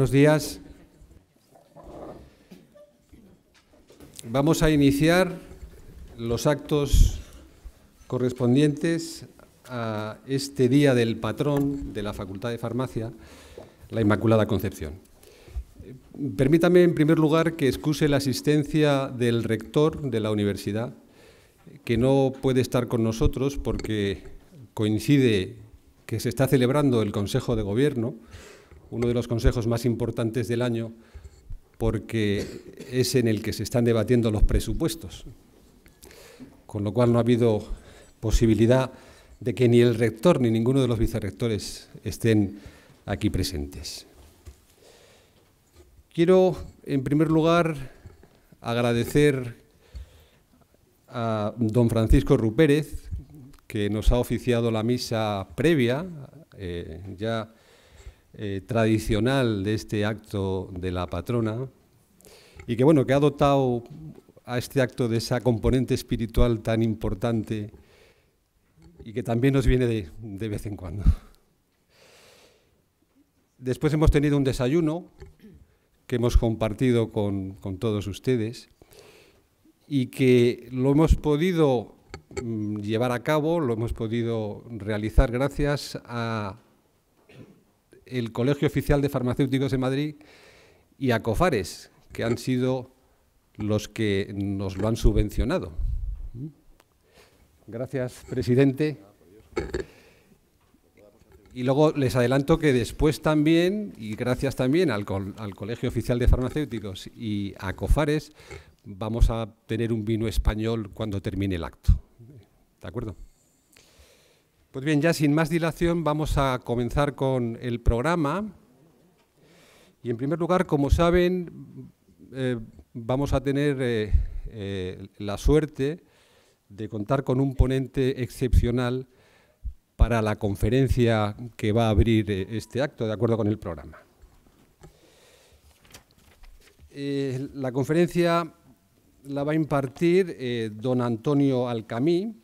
buenos días. Vamos a iniciar los actos correspondientes a este día del patrón de la Facultad de Farmacia, la Inmaculada Concepción. Permítame, en primer lugar, que excuse la asistencia del rector de la universidad, que no puede estar con nosotros porque coincide que se está celebrando el Consejo de Gobierno uno de los consejos más importantes del año porque es en el que se están debatiendo los presupuestos, con lo cual no ha habido posibilidad de que ni el rector ni ninguno de los vicerrectores estén aquí presentes. Quiero, en primer lugar, agradecer a don Francisco Rupérez, que nos ha oficiado la misa previa, eh, ya eh, tradicional de este acto de la patrona y que, bueno, que ha dotado a este acto de esa componente espiritual tan importante y que también nos viene de, vez en cuando. Después hemos tenido un desayuno que hemos compartido con todos ustedes y que lo hemos podido mm, llevar a cabo, lo hemos podido realizar gracias a el Colegio Oficial de Farmacéuticos de Madrid y a COFARES, que han sido los que nos lo han subvencionado. Gracias, presidente. Y luego les adelanto que después también, y gracias también al, al Colegio Oficial de Farmacéuticos y a COFARES, vamos a tener un vino español cuando termine el acto. ¿De acuerdo? Pues bien, ya sin más dilación vamos a comenzar con el programa. Y en primer lugar, como saben, eh, vamos a tener eh, eh, la suerte de contar con un ponente excepcional para la conferencia que va a abrir este acto, de acuerdo con el programa. la conferencia la va a impartir don Antonio Alcamí,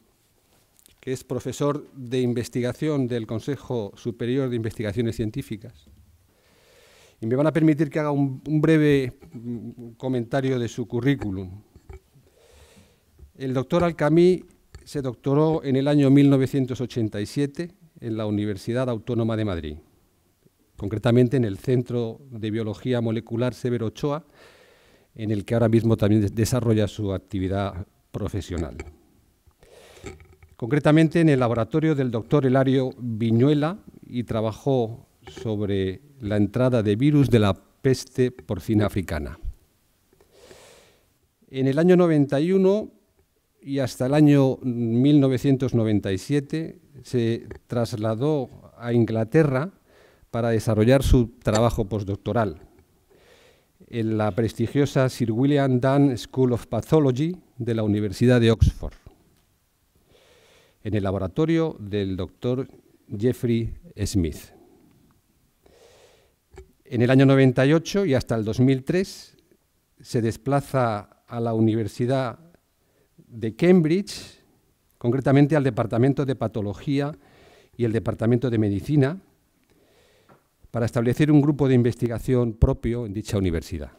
es profesor de investigación del Consejo Superior de Investigaciones Científicas. Y me van a permitir que haga un, un breve comentario de su currículum. El doctor Alcamí se doctoró en el año 1987 en la Universidad Autónoma de Madrid, concretamente en el Centro de Biología Molecular Severo Ochoa, en el que ahora mismo también desarrolla su actividad profesional concretamente en el laboratorio del doctor Elario Viñuela y trabajó sobre la entrada de virus de la peste porcina africana. En el año 91 y hasta el año 1997 se trasladó a Inglaterra para desarrollar su trabajo postdoctoral en la prestigiosa Sir William Dunn School of Pathology de la Universidad de Oxford en el laboratorio del doctor Jeffrey Smith. En el año 98 y hasta el 2003 se desplaza a la Universidad de Cambridge, concretamente al Departamento de Patología y el Departamento de Medicina, para establecer un grupo de investigación propio en dicha universidad.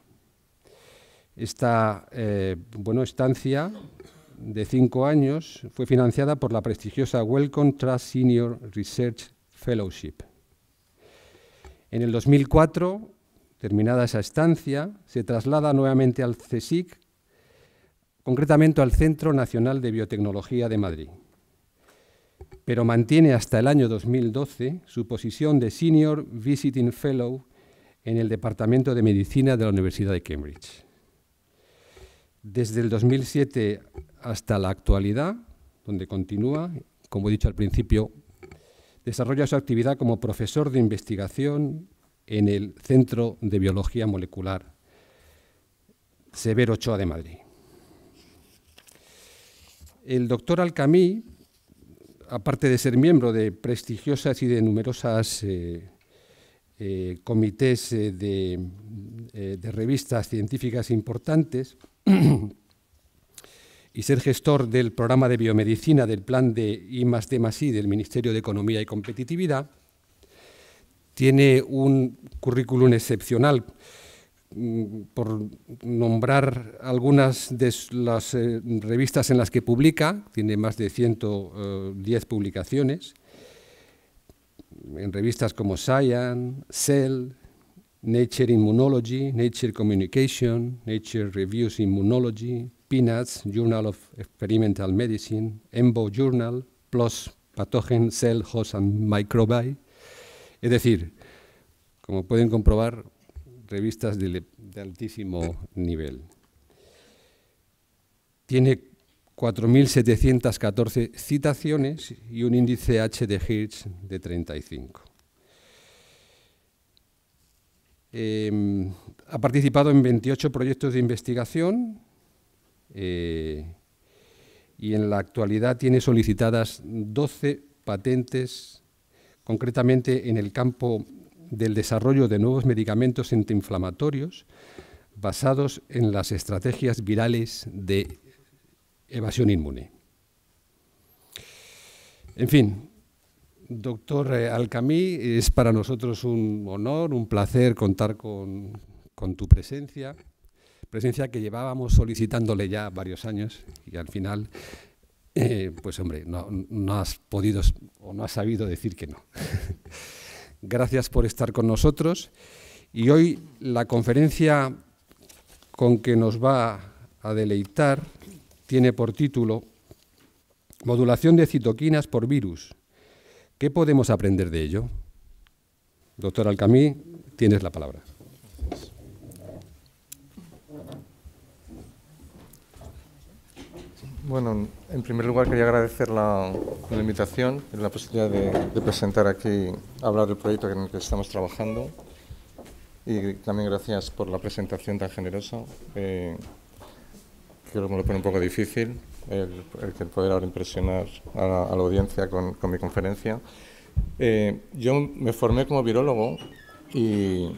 Esta eh, buena estancia de cinco años fue financiada por la prestigiosa Wellcome Trust Senior Research Fellowship. En el 2004, terminada esa estancia, se traslada nuevamente al CSIC, concretamente al Centro Nacional de Biotecnología de Madrid, pero mantiene hasta el año 2012 su posición de Senior Visiting Fellow en el Departamento de Medicina de la Universidad de Cambridge desde el 2007 hasta la actualidad, donde continúa, como he dicho al principio, desarrolla su actividad como profesor de investigación en el Centro de Biología Molecular Severo Ochoa de Madrid. El doctor Alcamí, aparte de ser miembro de prestigiosas y de numerosas eh, eh, comités eh, de revistas científicas importantes, y ser gestor del programa de biomedicina del plan de I más D I del Ministerio de Economía y Competitividad. Tiene un currículum excepcional mm, por nombrar algunas de las eh, revistas en las que publica, tiene más de 110 eh, publicaciones, en revistas como Science, Cell, Nature Immunology, Nature Communication, Nature Reviews Immunology, Peanuts, Journal of Experimental Medicine, EMBO Journal, PLOS, Pathogen, Cell, Host and Microbi. Es decir, como pueden comprobar, revistas de, altísimo nivel. Tiene 4.714 citaciones y un índice H de Hirsch de 35. Em, ha participado en 28 proyectos de investigación eh, y en la actualidad tiene solicitadas 12 patentes, concretamente en el campo del desarrollo de nuevos medicamentos antiinflamatorios basados en las estrategias virales de evasión inmune. En fin, Doctor eh, Alcamí, es para nosotros un honor, un placer contar con, tu presencia, presencia que llevábamos solicitándole ya varios años y al final, eh, pues hombre, no, no, has podido o no has sabido decir que no. Gracias por estar con nosotros y hoy la conferencia con que nos va a deleitar tiene por título Modulación de citoquinas por virus ¿Qué podemos aprender de ello? Doctor Alcamí, tienes la palabra. Bueno, en primer lugar quería agradecer la, invitación y la posibilidad de, presentar aquí, hablar del proyecto en el que estamos trabajando. Y también gracias por la presentación tan generosa, eh, que me lo pone un poco difícil el, el poder ahora impresionar a la, audiencia con, mi conferencia. Eh, yo me formé como virólogo y,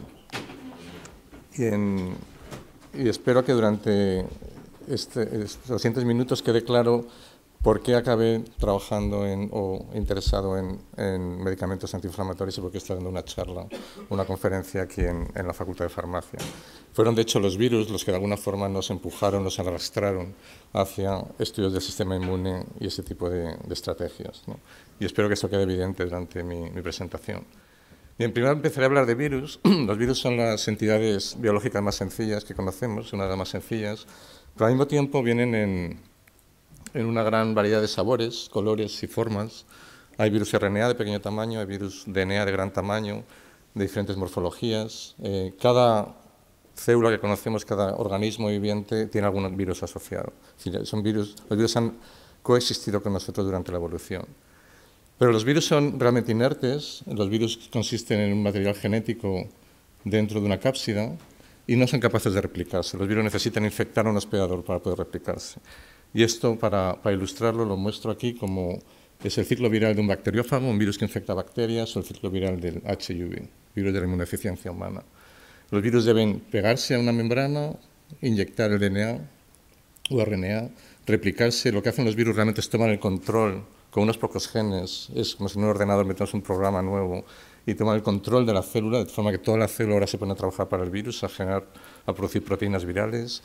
espero que durante este, estos siguientes minutos quede claro ¿Por qué acabé trabajando en, o interesado en, medicamentos antiinflamatorios y por qué estoy dando una charla, una conferencia aquí en, la Facultad de Farmacia? Fueron, de hecho, los virus los que de alguna forma nos empujaron, nos arrastraron hacia estudios del sistema inmune y ese tipo de, estrategias. Y espero que esto quede evidente durante mi, mi presentación. Bien, primero empezaré a hablar de virus. Los virus son las entidades biológicas más sencillas que conocemos, una de las más sencillas, pero al mismo tiempo vienen en en una gran variedad de sabores, colores y formas. Hay virus RNA de pequeño tamaño, hay virus DNA de gran tamaño, de diferentes morfologías. Eh, cada célula que conocemos, cada organismo viviente, tiene algún virus asociado. son virus, los virus han coexistido con nosotros durante la evolución. Pero los virus son realmente inertes, los virus consisten en un material genético dentro de una cápsida y no son capaces de replicarse. Los virus necesitan infectar a un hospedador para poder replicarse. Y esto, para, ilustrarlo, lo muestro aquí como es el ciclo viral de un bacteriófago, un virus que infecta bacterias, o el ciclo viral del HIV, virus de la inmunodeficiencia humana. Los virus deben pegarse a una membrana, inyectar el DNA o RNA, replicarse. Lo que hacen los virus realmente es tomar el control con unos pocos genes, es como si en un ordenador metemos un programa nuevo y tomar el control de la célula, de forma que toda la célula ahora se pone a trabajar para el virus, a generar, a producir proteínas virales,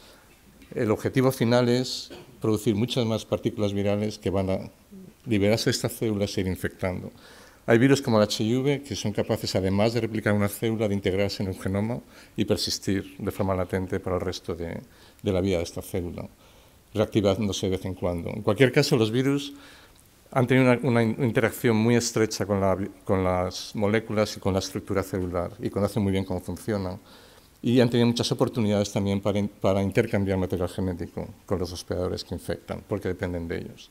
el objetivo final es producir muchas más partículas virales que van a liberarse de estas células e ir infectando. Hay virus como el HIV que son capaces, además de replicar una célula, de integrarse en un genoma y persistir de forma latente para el resto de, la vida de esta célula, reactivándose de vez en cuando. En cualquier caso, los virus han tenido una, interacción muy estrecha con, con las moléculas y con la estructura celular y conocen muy bien cómo funcionan y han tenido muchas oportunidades también para, intercambiar material genético con los hospedadores que infectan, porque dependen de ellos.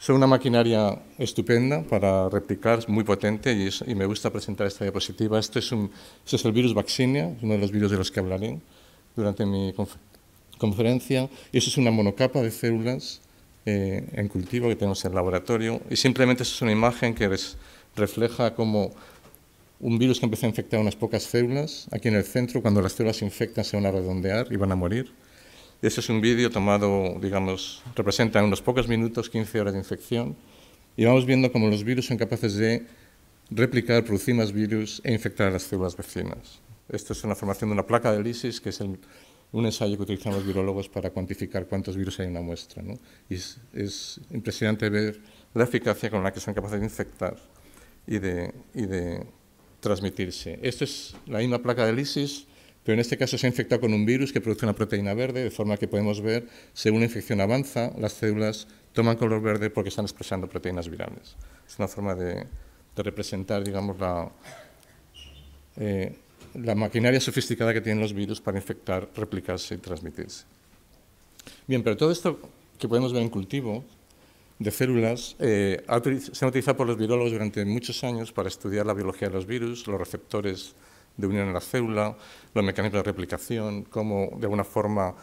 Son una maquinaria estupenda para replicar, muy potente y, y, me gusta presentar esta diapositiva. Este es, un, este es el virus Vaccinia, uno de los virus de los que hablaré durante mi conferencia. Y eso es una monocapa de células eh, en cultivo que tenemos en el laboratorio. Y simplemente eso es una imagen que refleja cómo un virus que empieza a infectar unas pocas células. Aquí en el centro, cuando las células se infectan, se van a redondear y van a morir. Ese es un vídeo tomado, digamos, representa unos pocos minutos, 15 horas de infección. Y vamos viendo cómo los virus son capaces de replicar, producir más virus e infectar a las células vecinas. Esto es una formación de una placa de lisis, que es un ensayo que utilizan los virologos para cuantificar cuántos virus hay en una muestra. Y es, impresionante ver la eficacia con la que son capaces de infectar y de transmitirse. Esto es la misma placa de lisis, pero en este caso se ha infectado con un virus que produce una proteína verde, de forma que podemos ver, según la infección avanza, las células toman color verde porque están expresando proteínas virales. Es una forma de, representar, digamos, eh, la maquinaria sofisticada que tienen los virus para infectar, replicarse y transmitirse. Bien, pero todo esto que podemos ver en cultivo de células eh, se han utilizado por los virólogos durante muchos años para estudiar la biología de los virus, los receptores de unión en la célula, los mecanismos de replicación, cómo de alguna forma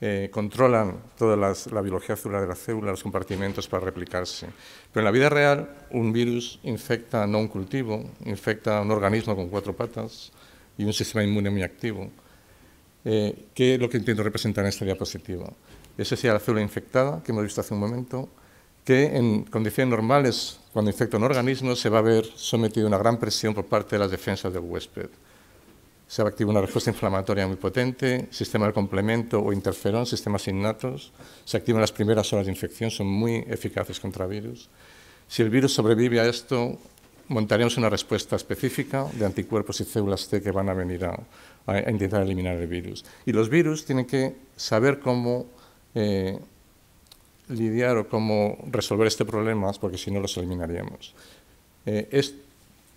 eh, controlan toda la biología celular de la célula, los compartimentos para replicarse. Pero en la vida real, un virus infecta no un cultivo, infecta un organismo con cuatro patas y un sistema inmune muy activo, eh, que es lo que intento representar en esta diapositiva. Esa sería la célula infectada que hemos visto hace un momento, que en condiciones normales, cuando infecta un organismo, se va a ver sometido a una gran presión por parte de las defensas del huésped. Se activa una respuesta inflamatoria muy potente, sistema del complemento o interferón, sistemas innatos, se activan las primeras horas de infección, son muy eficaces contra virus. Si el virus sobrevive a esto, montaremos una respuesta específica de anticuerpos y células T que van a venir a, intentar eliminar el virus. Y los virus tienen que saber cómo eh, lidiar o cómo resolver este problema, porque si no los eliminaríamos. Eh,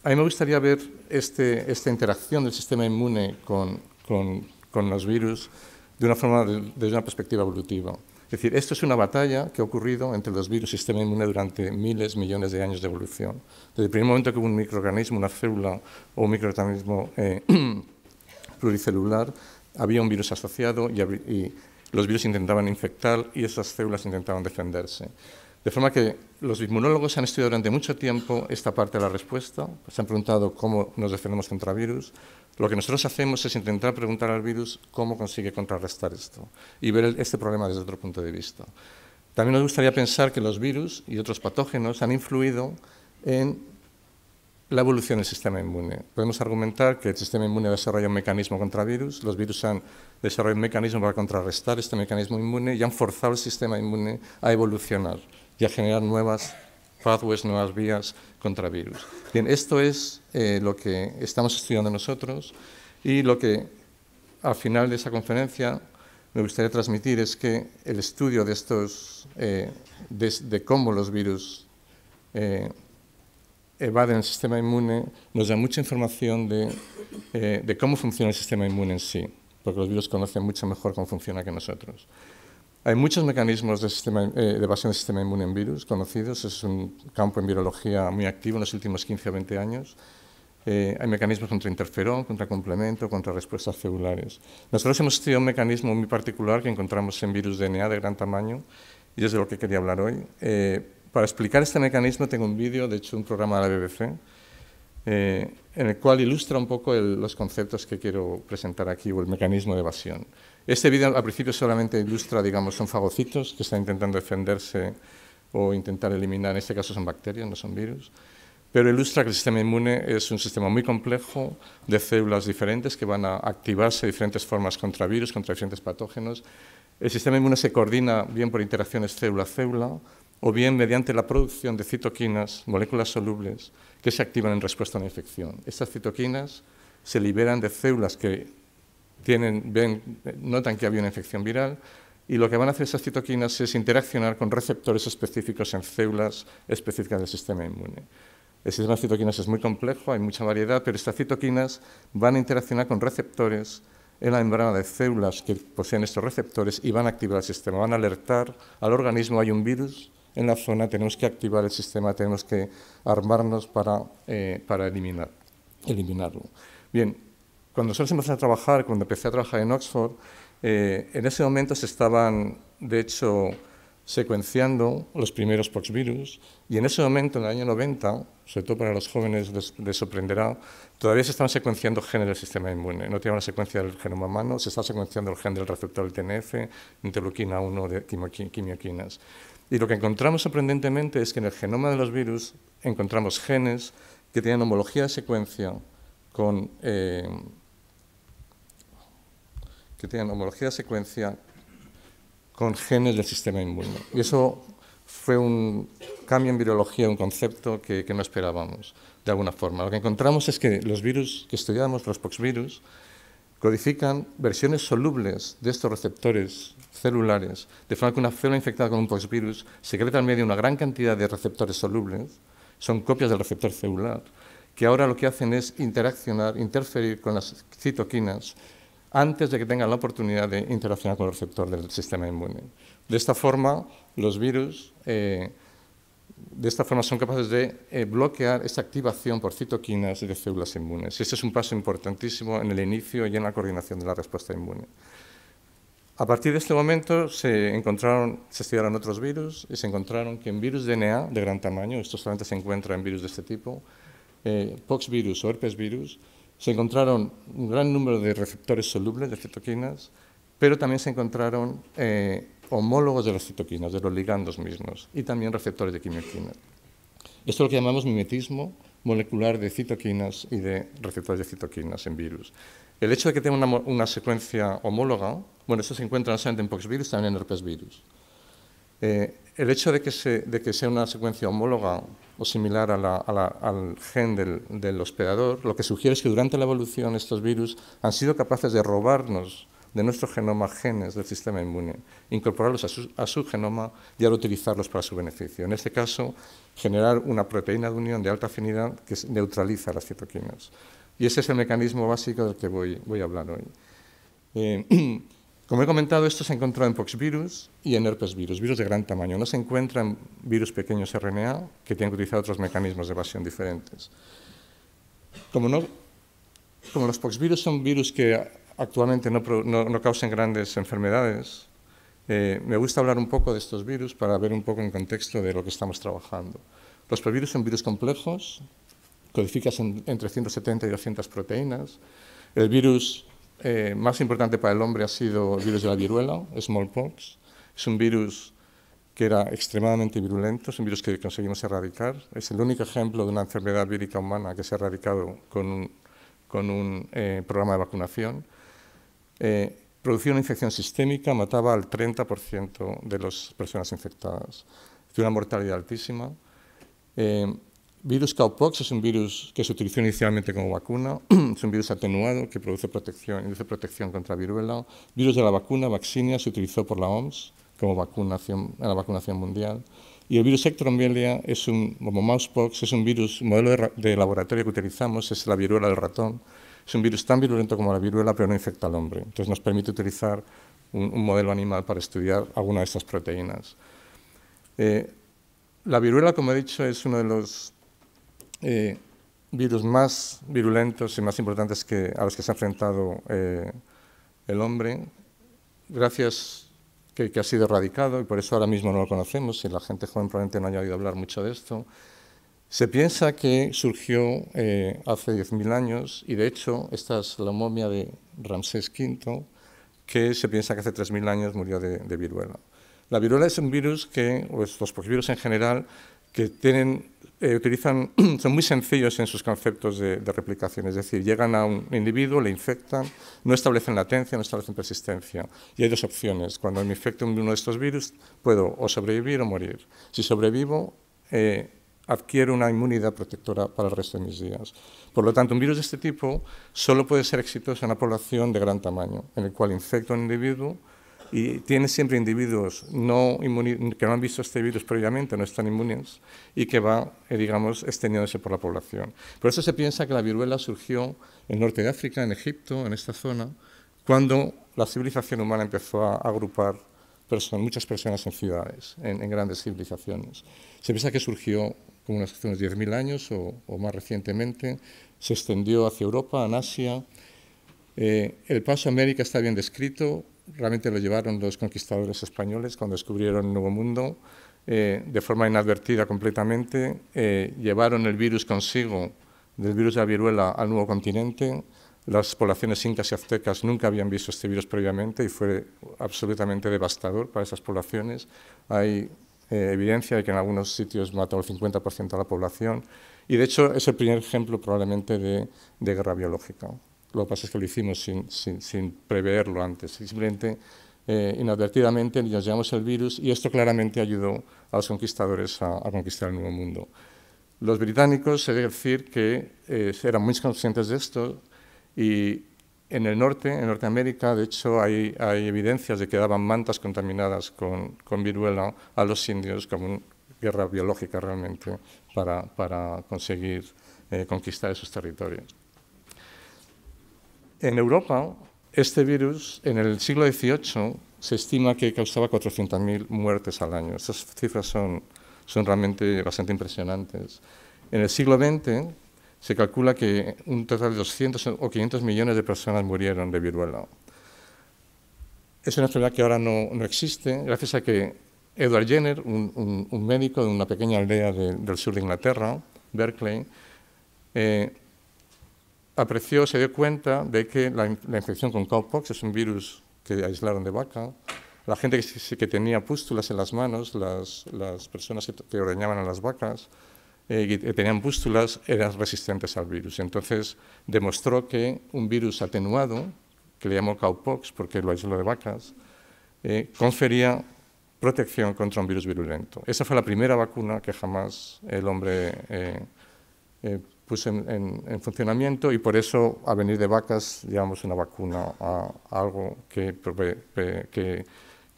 a mí me gustaría ver este, esta interacción del sistema inmune con, los virus de una forma, desde una perspectiva evolutiva. Es decir, esto es una batalla que ha ocurrido entre los virus y el sistema inmune durante miles, millones de años de evolución. Desde el primer momento que hubo un microorganismo, una célula o un microorganismo eh, pluricelular, había un virus asociado y, y, los virus intentaban infectar y esas células intentaban defenderse. De forma que los inmunólogos han estudiado durante mucho tiempo esta parte de la respuesta, se han preguntado cómo nos defendemos contra virus. Lo que nosotros hacemos es intentar preguntar al virus cómo consigue contrarrestar esto y ver este problema desde otro punto de vista. También nos gustaría pensar que los virus y otros patógenos han influido en la evolución del sistema inmune. Podemos argumentar que el sistema inmune desarrolla un mecanismo contra virus, los virus han desarrollado un mecanismo para contrarrestar este mecanismo inmune y han forzado el sistema inmune a evolucionar y a generar nuevas pathways, nuevas vías contra virus. Bien, esto es eh, lo que estamos estudiando nosotros y lo que al final de esa conferencia me gustaría transmitir es que el estudio de estos, eh, de, cómo los virus eh, evaden el sistema inmune nos da mucha información eh, de, cómo funciona el sistema inmune en sí, porque los virus conocen mucho mejor cómo funciona que nosotros. Hay muchos mecanismos de, sistema, eh, evasión del sistema inmune en virus conocidos, es un campo en virología muy activo en los últimos 15 o 20 años. Eh, hay mecanismos contra interferón, contra complemento, contra respuestas celulares. Nosotros hemos estudiado un mecanismo muy particular que encontramos en virus DNA de gran tamaño, y es de lo que quería hablar hoy, para explicar este mecanismo tengo un vídeo, de hecho un programa de la BBC, eh, en el cual ilustra un poco los conceptos que quiero presentar aquí o el mecanismo de evasión. Este vídeo al principio solamente ilustra, digamos, son fagocitos que están intentando defenderse o intentar eliminar, en este caso son bacterias, no son virus, pero ilustra que el sistema inmune es un sistema muy complejo de células diferentes que van a activarse de diferentes formas contra virus, contra diferentes patógenos. El sistema inmune se coordina bien por interacciones célula-célula, o bien mediante la producción de citoquinas, moléculas solubles, que se activan en respuesta a una infección. Estas citoquinas se liberan de células que notan que había una infección viral y lo que van a hacer esas citoquinas es interaccionar con receptores específicos en células específicas del sistema inmune. El sistema de citoquinas es muy complejo, hay mucha variedad, pero estas citoquinas van a interaccionar con receptores en la membrana de células que poseen estos receptores y van a activar el sistema, van a alertar al organismo, hay un virus, en la zona, tenemos que activar el sistema, tenemos que armarnos para, eh, para eliminar, eliminarlo. Bien, cuando nosotros empezamos a trabajar, cuando empecé a trabajar en Oxford, eh, en ese momento se estaban, de hecho, secuenciando los primeros poxvirus y en ese momento, en el año 90, sobre todo para los jóvenes les, sorprenderá, todavía se estaban secuenciando genes del sistema inmune. No tenían la secuencia del genoma humano, se estaba secuenciando el gen del receptor del TNF, interleuquina 1 de quimioquinas. Y lo que encontramos sorprendentemente es que en el genoma de los virus encontramos genes eh, que tienen homología de secuencia con... genes del sistema inmune. Y eso fue un cambio en virología, un concepto que, no esperábamos de alguna forma. Lo que encontramos es que los virus que estudiamos, los poxvirus, codifican versiones solubles de estos receptores celulares, de forma que una célula infectada con un poxvirus secreta al medio una gran cantidad de receptores solubles, son copias del receptor celular, que ahora lo que hacen es interaccionar, interferir con las citoquinas antes de que tengan la oportunidad de interaccionar con el receptor del sistema inmune. De esta forma, los virus eh, de esta forma son capaces de eh, bloquear esta activación por citoquinas de células inmunes. Y este es un paso importantísimo en el inicio y en la coordinación de la respuesta inmune. A partir de este momento se encontraron, se estudiaron otros virus y se encontraron que en virus DNA de gran tamaño, esto solamente se encuentra en virus de este tipo, eh, poxvirus o herpesvirus, se encontraron un gran número de receptores solubles de citoquinas, pero también se encontraron eh, homólogos de las citoquinas, de los ligandos mismos, y también receptores de quimioquinas. Esto es lo que llamamos mimetismo molecular de citoquinas y de receptores de citoquinas en virus. El hecho de que tenga una, secuencia homóloga, bueno, esto se encuentra no solamente en poxvirus, también en herpesvirus. Eh, el hecho de que, sea una secuencia homóloga o similar al gen del hospedador, lo que sugiere es que durante la evolución estos virus han sido capaces de robarnos de nuestro genoma genes del sistema inmune, incorporarlos a su, genoma y ahora utilizarlos para su beneficio. En este caso, generar una proteína de unión de alta afinidad que neutraliza las citoquinas. Y ese es el mecanismo básico del que voy, voy a hablar hoy. Eh, como he comentado, esto se encuentra en poxvirus y en herpesvirus, virus de gran tamaño. No se encuentra en virus pequeños RNA que tienen que utilizar otros mecanismos de evasión diferentes. Como, no, como los poxvirus son virus que actualmente no, no, causen grandes enfermedades. Eh, me gusta hablar un poco de estos virus para ver un poco en contexto de lo que estamos trabajando. Los provirus son virus complejos, codificas entre 170 y 200 proteínas. El virus eh, más importante para el hombre ha sido el virus de la viruela, smallpox. Es un virus que era extremadamente virulento, es un virus que conseguimos erradicar. Es el único ejemplo de una enfermedad vírica humana que se ha erradicado con un, eh, programa de vacunación. Eh, producía una infección sistémica, mataba al 30% de las personas infectadas. Tiene una mortalidad altísima. Eh, virus cowpox es un virus que se utilizó inicialmente como vacuna, es un virus atenuado que produce protección, protección contra viruela. Virus de la vacuna, vaccinia, se utilizó por la OMS como vacunación, en la vacunación mundial. Y el virus ectromielia es como mousepox, es un virus, modelo de laboratorio que utilizamos, es la viruela del ratón, es un virus tan virulento como la viruela, pero no infecta al hombre. Entonces nos permite utilizar un, modelo animal para estudiar alguna de estas proteínas. Eh, la viruela, como he dicho, es uno de los eh, virus más virulentos y más importantes a los que se ha enfrentado eh, el hombre, gracias que, que ha sido erradicado, y por eso ahora mismo no lo conocemos, y la gente joven probablemente no haya oído hablar mucho de esto, se piensa que surgió eh, hace 10.000 años y de hecho esta es la momia de Ramsés V, que se piensa que hace 3.000 años murió de, viruela. La viruela es un virus que, los virus en general, que tienen, eh, utilizan, son muy sencillos en sus conceptos de, replicación, es decir, llegan a un individuo, le infectan, no establecen latencia, no establecen persistencia. Y hay dos opciones. Cuando me infecto uno de estos virus, puedo o sobrevivir o morir. Si sobrevivo, eh, adquiere una inmunidad protectora para el resto de mis días. Por lo tanto, un virus de este tipo solo puede ser exitoso en una población de gran tamaño, en el cual infecta a un individuo y tiene siempre individuos no que no han visto este virus previamente, no están inmunes, y que va, eh, digamos, extendiéndose por la población. Por eso se piensa que la viruela surgió en norte de África, en Egipto, en esta zona, cuando la civilización humana empezó a agrupar personas, muchas personas en ciudades, en, en, grandes civilizaciones. Se piensa que surgió como unos 10.000 años o, más recientemente, se extendió hacia Europa, en Asia. Eh, el paso a América está bien descrito, realmente lo llevaron los conquistadores españoles cuando descubrieron el Nuevo Mundo, eh, de forma inadvertida completamente, eh, llevaron el virus consigo, del virus de la viruela al nuevo continente. Las poblaciones incas y aztecas nunca habían visto este virus previamente y fue absolutamente devastador para esas poblaciones. Hay eh, evidencia de que en algunos sitios mató el 50% de la población. Y de hecho es el primer ejemplo probablemente de, de guerra biológica. Lo que pasa es que lo hicimos sin, sin, preverlo antes, simplemente eh, inadvertidamente nos llevamos el virus y esto claramente ayudó a los conquistadores a, conquistar el Nuevo Mundo. Los británicos, de decir, que eh, eran muy conscientes de esto y en el norte, en Norteamérica, de hecho, hay, evidencias de que daban mantas contaminadas con, viruela a los indios como una guerra biológica realmente para, conseguir eh, conquistar esos territorios. En Europa, este virus en el siglo XVIII se estima que causaba 400.000 muertes al año. Esas cifras son, son realmente bastante impresionantes. En el siglo XX, se calcula que un total de 200 o 500 millones de personas murieron de viruela. Es una enfermedad que ahora no, existe, gracias a que Edward Jenner, un, médico de una pequeña aldea del sur de Inglaterra, Berkeley, eh, apreció, se dio cuenta de que la, infección con cowpox es un virus que aislaron de vaca. La gente que, tenía pústulas en las manos, las, personas que, que ordeñaban a las vacas, eh, tenían bústulas, eran resistentes al virus. Entonces demostró que un virus atenuado, que le llamó cowpox porque lo lo de vacas, eh, confería protección contra un virus virulento. Esa fue la primera vacuna que jamás el hombre eh, puso en, funcionamiento y por eso a venir de vacas llevamos una vacuna a, algo que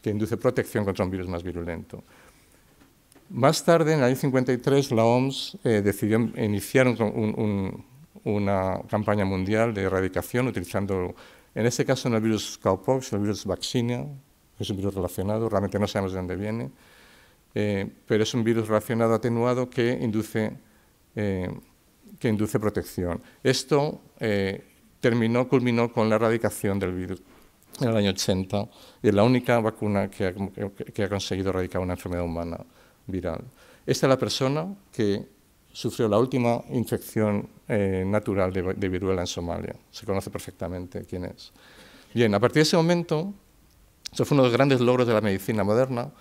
induce protección contra un virus más virulento. Más tarde, en el año 53, la OMS eh, decidió iniciar una campaña mundial de erradicación utilizando, en este caso, no el virus cowpox, el virus vaccinia, es un virus relacionado, realmente no sabemos de dónde viene, eh, pero es un virus relacionado atenuado que induce, eh, que induce protección. Esto terminó, culminó con la erradicación del virus en el año 80 y es la única vacuna que ha conseguido erradicar una enfermedad humana viral. Esta es la persona que sufrió la última infección eh, natural de, viruela en Somalia. Se conoce perfectamente quién es. Bien, a partir de ese momento, eso fue uno de los grandes logros de la medicina moderna,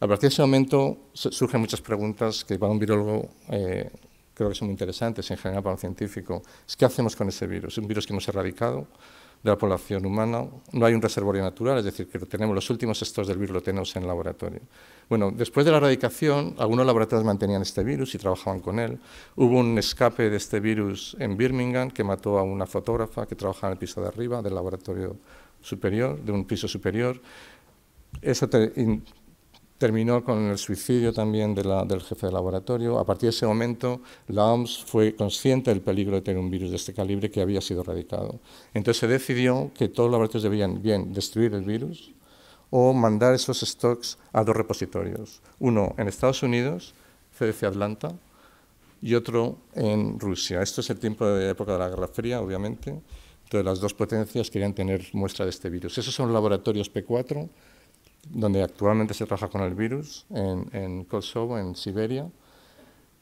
a partir de ese momento surgen muchas preguntas que para un virólogo eh, creo que son muy interesantes, en general para un científico. ¿Qué hacemos con ese virus? ¿Es un virus que hemos erradicado? de la población humana, no hay un reservorio natural, es decir, que tenemos los últimos estos del virus lo tenemos en el laboratorio. Bueno, después de la erradicación, algunos laboratorios mantenían este virus y trabajaban con él. Hubo un escape de este virus en Birmingham que mató a una fotógrafa que trabajaba en el piso de arriba del laboratorio superior, de un piso superior. Eso terminó con el suicidio también del jefe de laboratorio. A partir de ese momento, la OMS fue consciente del peligro de tener un virus de este calibre que había sido erradicado. Entonces se decidió que todos los laboratorios debían, bien, destruir el virus o mandar esos stocks a dos repositorios. Uno en Estados Unidos, CDC Atlanta, y otro en Rusia. Esto es el tiempo de época de la Guerra Fría, obviamente. Entonces las dos potencias querían tener muestra de este virus. Esos son laboratorios P4 donde actualmente se trabaja con el virus, en, Kosovo, en Siberia.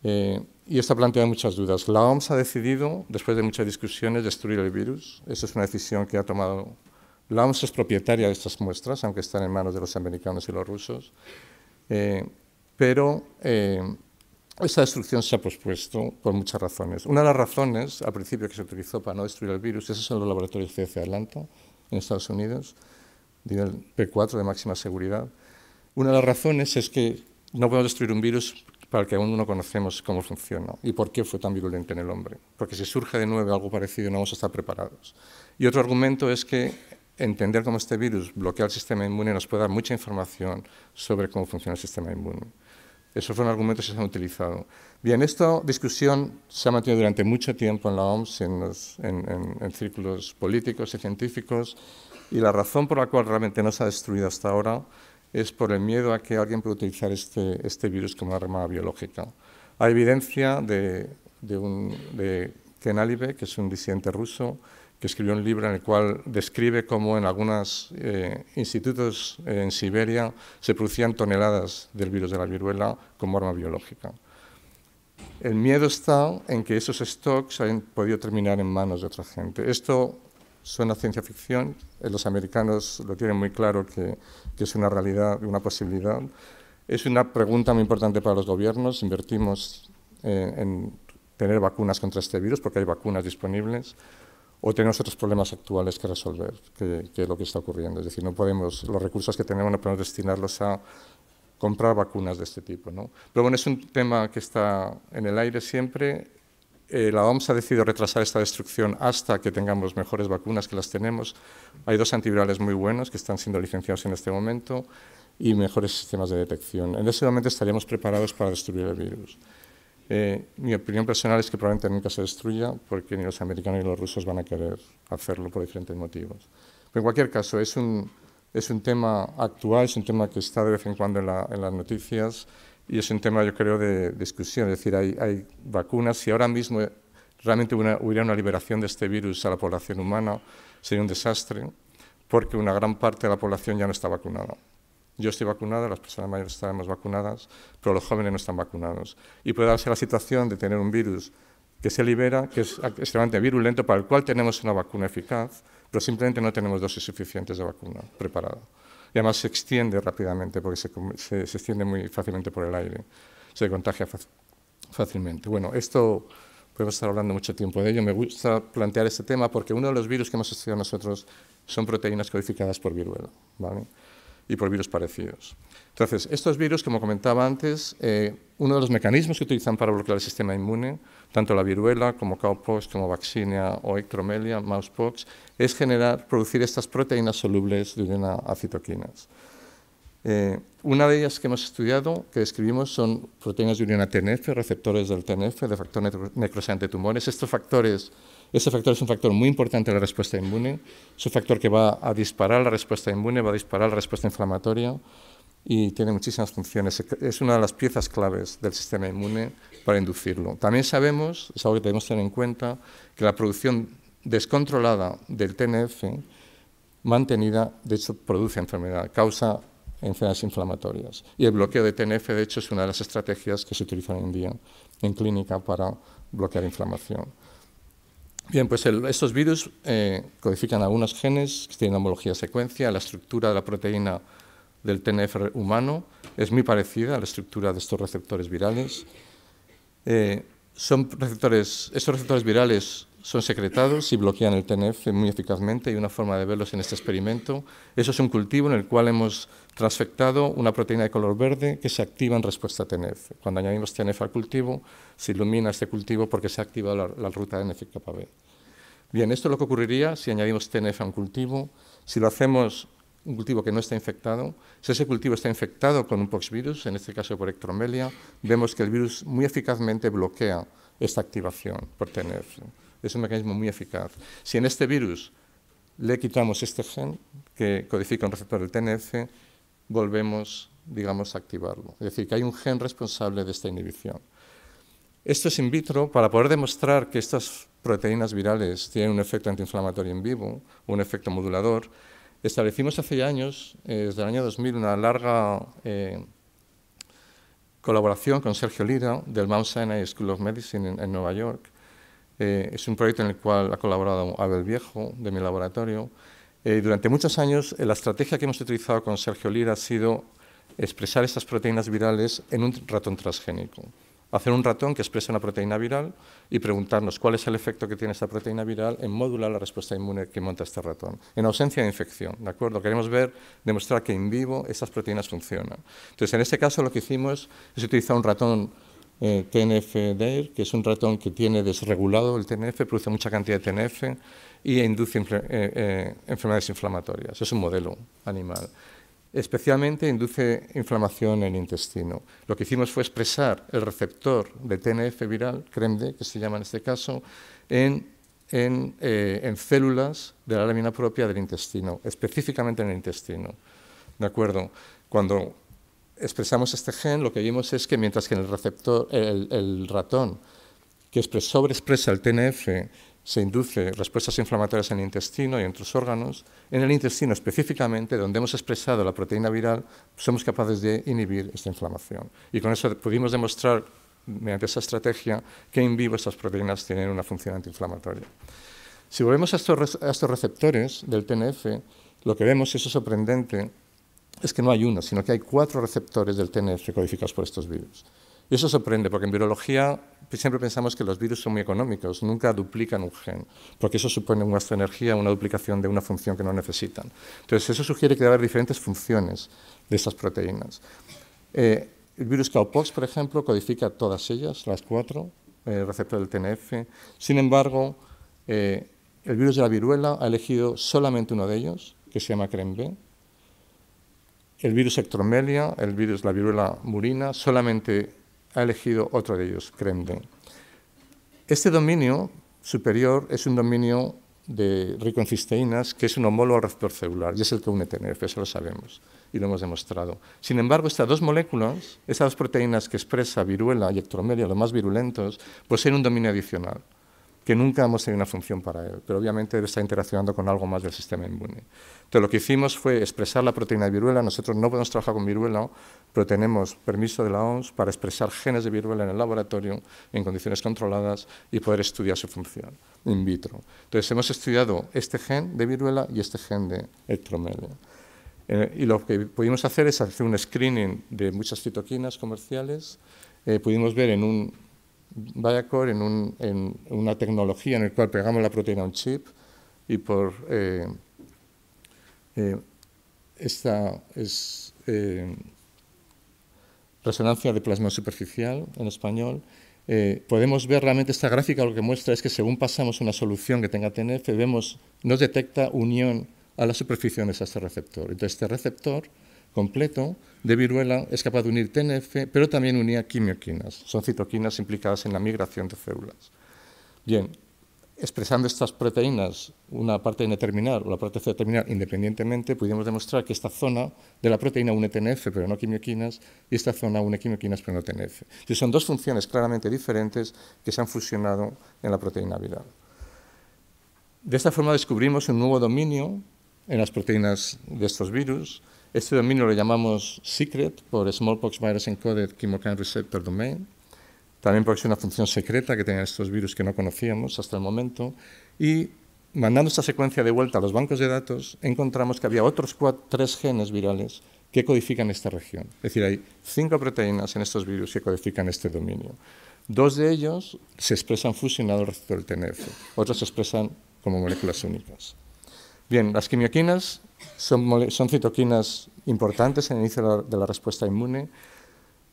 Eh, y esta ha muchas dudas. La OMS ha decidido, después de muchas discusiones, destruir el virus. Esa es una decisión que ha tomado. La OMS es propietaria de estas muestras, aunque están en manos de los americanos y los rusos. Eh, pero eh, esta destrucción se ha pospuesto por muchas razones. Una de las razones, al principio, que se utilizó para no destruir el virus, esos son los laboratorios de Atlanta, en Estados Unidos, del P4 de máxima seguridad. Una de las razones es que no podemos destruir un virus para el que aún no conocemos cómo funciona y por qué fue tan virulento en el hombre. Porque si surge de nuevo algo parecido no vamos a estar preparados. Y otro argumento es que entender cómo este virus bloquea el sistema inmune nos puede dar mucha información sobre cómo funciona el sistema inmune. Esos fueron argumentos que se han utilizado. Bien, esta discusión se ha mantenido durante mucho tiempo en la OMS, en círculos políticos y científicos. Y la razón por la cual realmente no se ha destruido hasta ahora es por el miedo a que alguien pueda utilizar este, este virus como arma biológica. Hay evidencia de, de, Ken Alibe, que es un disidente ruso, que escribió un libro en el cual describe cómo en algunos eh, institutos eh, en Siberia se producían toneladas del virus de la viruela como arma biológica. El miedo está en que esos stocks hayan podido terminar en manos de otra gente. Esto suena ciencia ficción, eh, los americanos lo tienen muy claro que, es una realidad, una posibilidad. Es una pregunta muy importante para los gobiernos, invertimos eh, en tener vacunas contra este virus porque hay vacunas disponibles o tenemos otros problemas actuales que resolver, que, que es lo que está ocurriendo. Es decir, no podemos, los recursos que tenemos no podemos destinarlos a comprar vacunas de este tipo. ¿no? Pero bueno, es un tema que está en el aire siempre eh, la OMS ha decidido retrasar esta destrucción hasta que tengamos mejores vacunas que las tenemos. Hay dos antivirales muy buenos que están siendo licenciados en este momento y mejores sistemas de detección. En ese momento estaríamos preparados para destruir el virus. Eh, mi opinión personal es que probablemente nunca se destruya porque ni los americanos ni los rusos van a querer hacerlo por diferentes motivos. Pero en cualquier caso, es un, es un tema actual, es un tema que está de vez en cuando en, en las noticias y es un tema, yo creo, de discusión. Es decir, hay, vacunas y ahora mismo eh, realmente hubiera una liberación de este virus a la población humana, sería un desastre, porque una gran parte de la población ya no está vacunada. Yo estoy vacunada, las personas mayores estamos vacunadas, pero los jóvenes no están vacunados. Y puede darse la situación de tener un virus que se libera, que es extremadamente virulento, para el cual tenemos una vacuna eficaz, pero simplemente no tenemos dosis suficientes de vacuna preparada y además se extiende rápidamente porque se, extiende muy fácilmente por el aire, se contagia fácilmente. Bueno, esto podemos estar hablando mucho tiempo de ello. Me gusta plantear este tema porque uno de los virus que hemos estudiado nosotros son proteínas codificadas por viruelo y por virus parecidos. Entonces, estos virus, como comentaba antes, eh, uno de los mecanismos que utilizan para bloquear el sistema inmune tanto la viruela como cowpox, como vaccinia o ectromelia, mousepox, es generar, producir estas proteínas solubles de urina a eh, una de ellas que hemos estudiado, que describimos, son proteínas de urina TNF, receptores del TNF, de factor necrosante tumores. Estos factores, este factor es un factor muy importante en la respuesta inmune, es un factor que va a disparar la respuesta inmune, va a disparar la respuesta inflamatoria, y tiene muchísimas funciones. Es una de las piezas claves del sistema inmune para inducirlo. También sabemos, es algo que debemos tener en cuenta, que la producción descontrolada del TNF mantenida, de hecho, produce enfermedad, causa enfermedades inflamatorias. Y el bloqueo de TNF, de hecho, es una de las estrategias que se utilizan hoy en día en clínica para bloquear inflamación. Bien, pues estos virus eh, codifican algunos genes que tienen homología secuencia, la estructura de la proteína del TNF humano es muy parecida a la estructura de estos receptores virales. Eh, son receptores, estos receptores virales son secretados y bloquean el TNF muy eficazmente y una forma de verlos en este experimento. Eso es un cultivo en el cual hemos transfectado una proteína de color verde que se activa en respuesta a TNF. Cuando añadimos TNF al cultivo, se ilumina este cultivo porque se activa la, ruta nf Bien, esto es lo que ocurriría si añadimos TNF a un cultivo. Si lo hacemos un cultivo que no está infectado, si ese cultivo está infectado con un poxvirus, en este caso por ectromelia, vemos que el virus muy eficazmente bloquea esta activación por TNF. Es un mecanismo muy eficaz. Si en este virus le quitamos este gen que codifica un receptor del TNF, volvemos, digamos, a activarlo. Es decir, que hay un gen responsable de esta inhibición. Esto es in vitro para poder demostrar que estas proteínas virales tienen un efecto antiinflamatorio en vivo, un efecto modulador. Establecimos hace años, eh, desde el año 2000, una larga eh, colaboración con Sergio Lira del Mount Sinai School of Medicine en, Nueva York. Eh, es un proyecto en el cual ha colaborado Abel Viejo, de mi laboratorio. durante muchos años, la estrategia que hemos utilizado con Sergio Lira ha sido expresar estas proteínas virales en un ratón transgénico hacer un ratón que expresa una proteína viral y preguntarnos cuál es el efecto que tiene esta proteína viral en modular la respuesta inmune que monta este ratón, en ausencia de infección, ¿de acuerdo? Queremos ver, demostrar que en vivo esas proteínas funcionan. Entonces, en este caso lo que hicimos es utilizar un ratón eh, TNF-DAIR, e que es un ratón que tiene desregulado el TNF, produce mucha cantidad de TNF y induce eh, eh, enfermedades inflamatorias. Es un modelo animal especialmente induce inflamación en el intestino. Lo que hicimos fue expresar el receptor de TNF viral, CREMD, que se llama en este caso, eh, en, células de la lámina propia del intestino, específicamente en el intestino. ¿De acuerdo? Cuando expresamos este gen, lo que vimos es que mientras que en el receptor, el, ratón que sobre el TNF se induce respuestas inflamatorias en el intestino y en otros órganos. En el intestino específicamente, donde hemos expresado la proteína viral, somos capaces de inhibir esta inflamación. Y con eso pudimos demostrar, mediante esa estrategia, que en vivo estas proteínas tienen una función antiinflamatoria. Si volvemos a estos, receptores del TNF, lo que vemos, y eso es sorprendente, es que no hay uno, sino que hay cuatro receptores del TNF codificados por estos virus. Y eso sorprende, porque en virología siempre pensamos que los virus son muy económicos, nunca duplican un gen, porque eso supone un gasto de energía, una duplicación de una función que no necesitan. Entonces, eso sugiere que debe haber diferentes funciones de estas proteínas. Eh, el virus Cowpox, por ejemplo, codifica todas ellas, las cuatro, el eh, receptor del TNF. Sin embargo, eh, el virus de la viruela ha elegido solamente uno de ellos, que se llama B. El virus Ectromelia, el virus de la viruela murina, solamente ha elegido otro de ellos, Kremlin. Este dominio superior es un dominio de cisteínas, que es un homólogo al receptor celular y es el que une TNF, eso lo sabemos y lo hemos demostrado. Sin embargo, estas dos moléculas, estas dos proteínas que expresa viruela y ectromelia, los más virulentos, poseen un dominio adicional que nunca hemos tenido una función para él, pero obviamente él está interaccionando con algo más del sistema inmune. Entonces lo que hicimos fue expresar la proteína de viruela, nosotros no podemos trabajar con viruela, pero tenemos permiso de la OMS para expresar genes de viruela en el laboratorio en condiciones controladas y poder estudiar su función in vitro. Entonces hemos estudiado este gen de viruela y este gen de ectromelia. Eh, y lo que pudimos hacer es hacer un screening de muchas citoquinas comerciales. Eh, pudimos ver en un Viacore en, en, una tecnología en la cual pegamos la proteína a un chip y por eh, eh, esta es eh, resonancia de plasma superficial en español. podemos ver realmente esta gráfica, lo que muestra es que según pasamos una solución que tenga TNF, vemos, nos detecta unión a las superficies a este receptor. Entonces, este receptor completo de viruela es capaz de unir TNF, pero también unía quimioquinas. Son citoquinas implicadas en la migración de células. Bien, expresando estas proteínas, una parte N o la parte C independientemente, pudimos demostrar que esta zona de la proteína une TNF pero no quimioquinas y esta zona une quimioquinas pero no TNF. son dos funciones claramente diferentes que se han fusionado en la proteína viral. De esta forma descubrimos un nuevo dominio en las proteínas de estos virus, este dominio lo llamamos secret por Smallpox Virus Encoded Chemokine Receptor Domain. También porque es una función secreta que tenían estos virus que no conocíamos hasta el momento. Y mandando esta secuencia de vuelta a los bancos de datos, encontramos que había otros tres genes virales que codifican esta región. Es decir, hay cinco proteínas en estos virus que codifican este dominio. Dos de ellos se expresan fusionados al receptor TNF, otros se expresan como moléculas únicas. Bien, las quimioquinas son, citoquinas importantes en el inicio de la, respuesta inmune.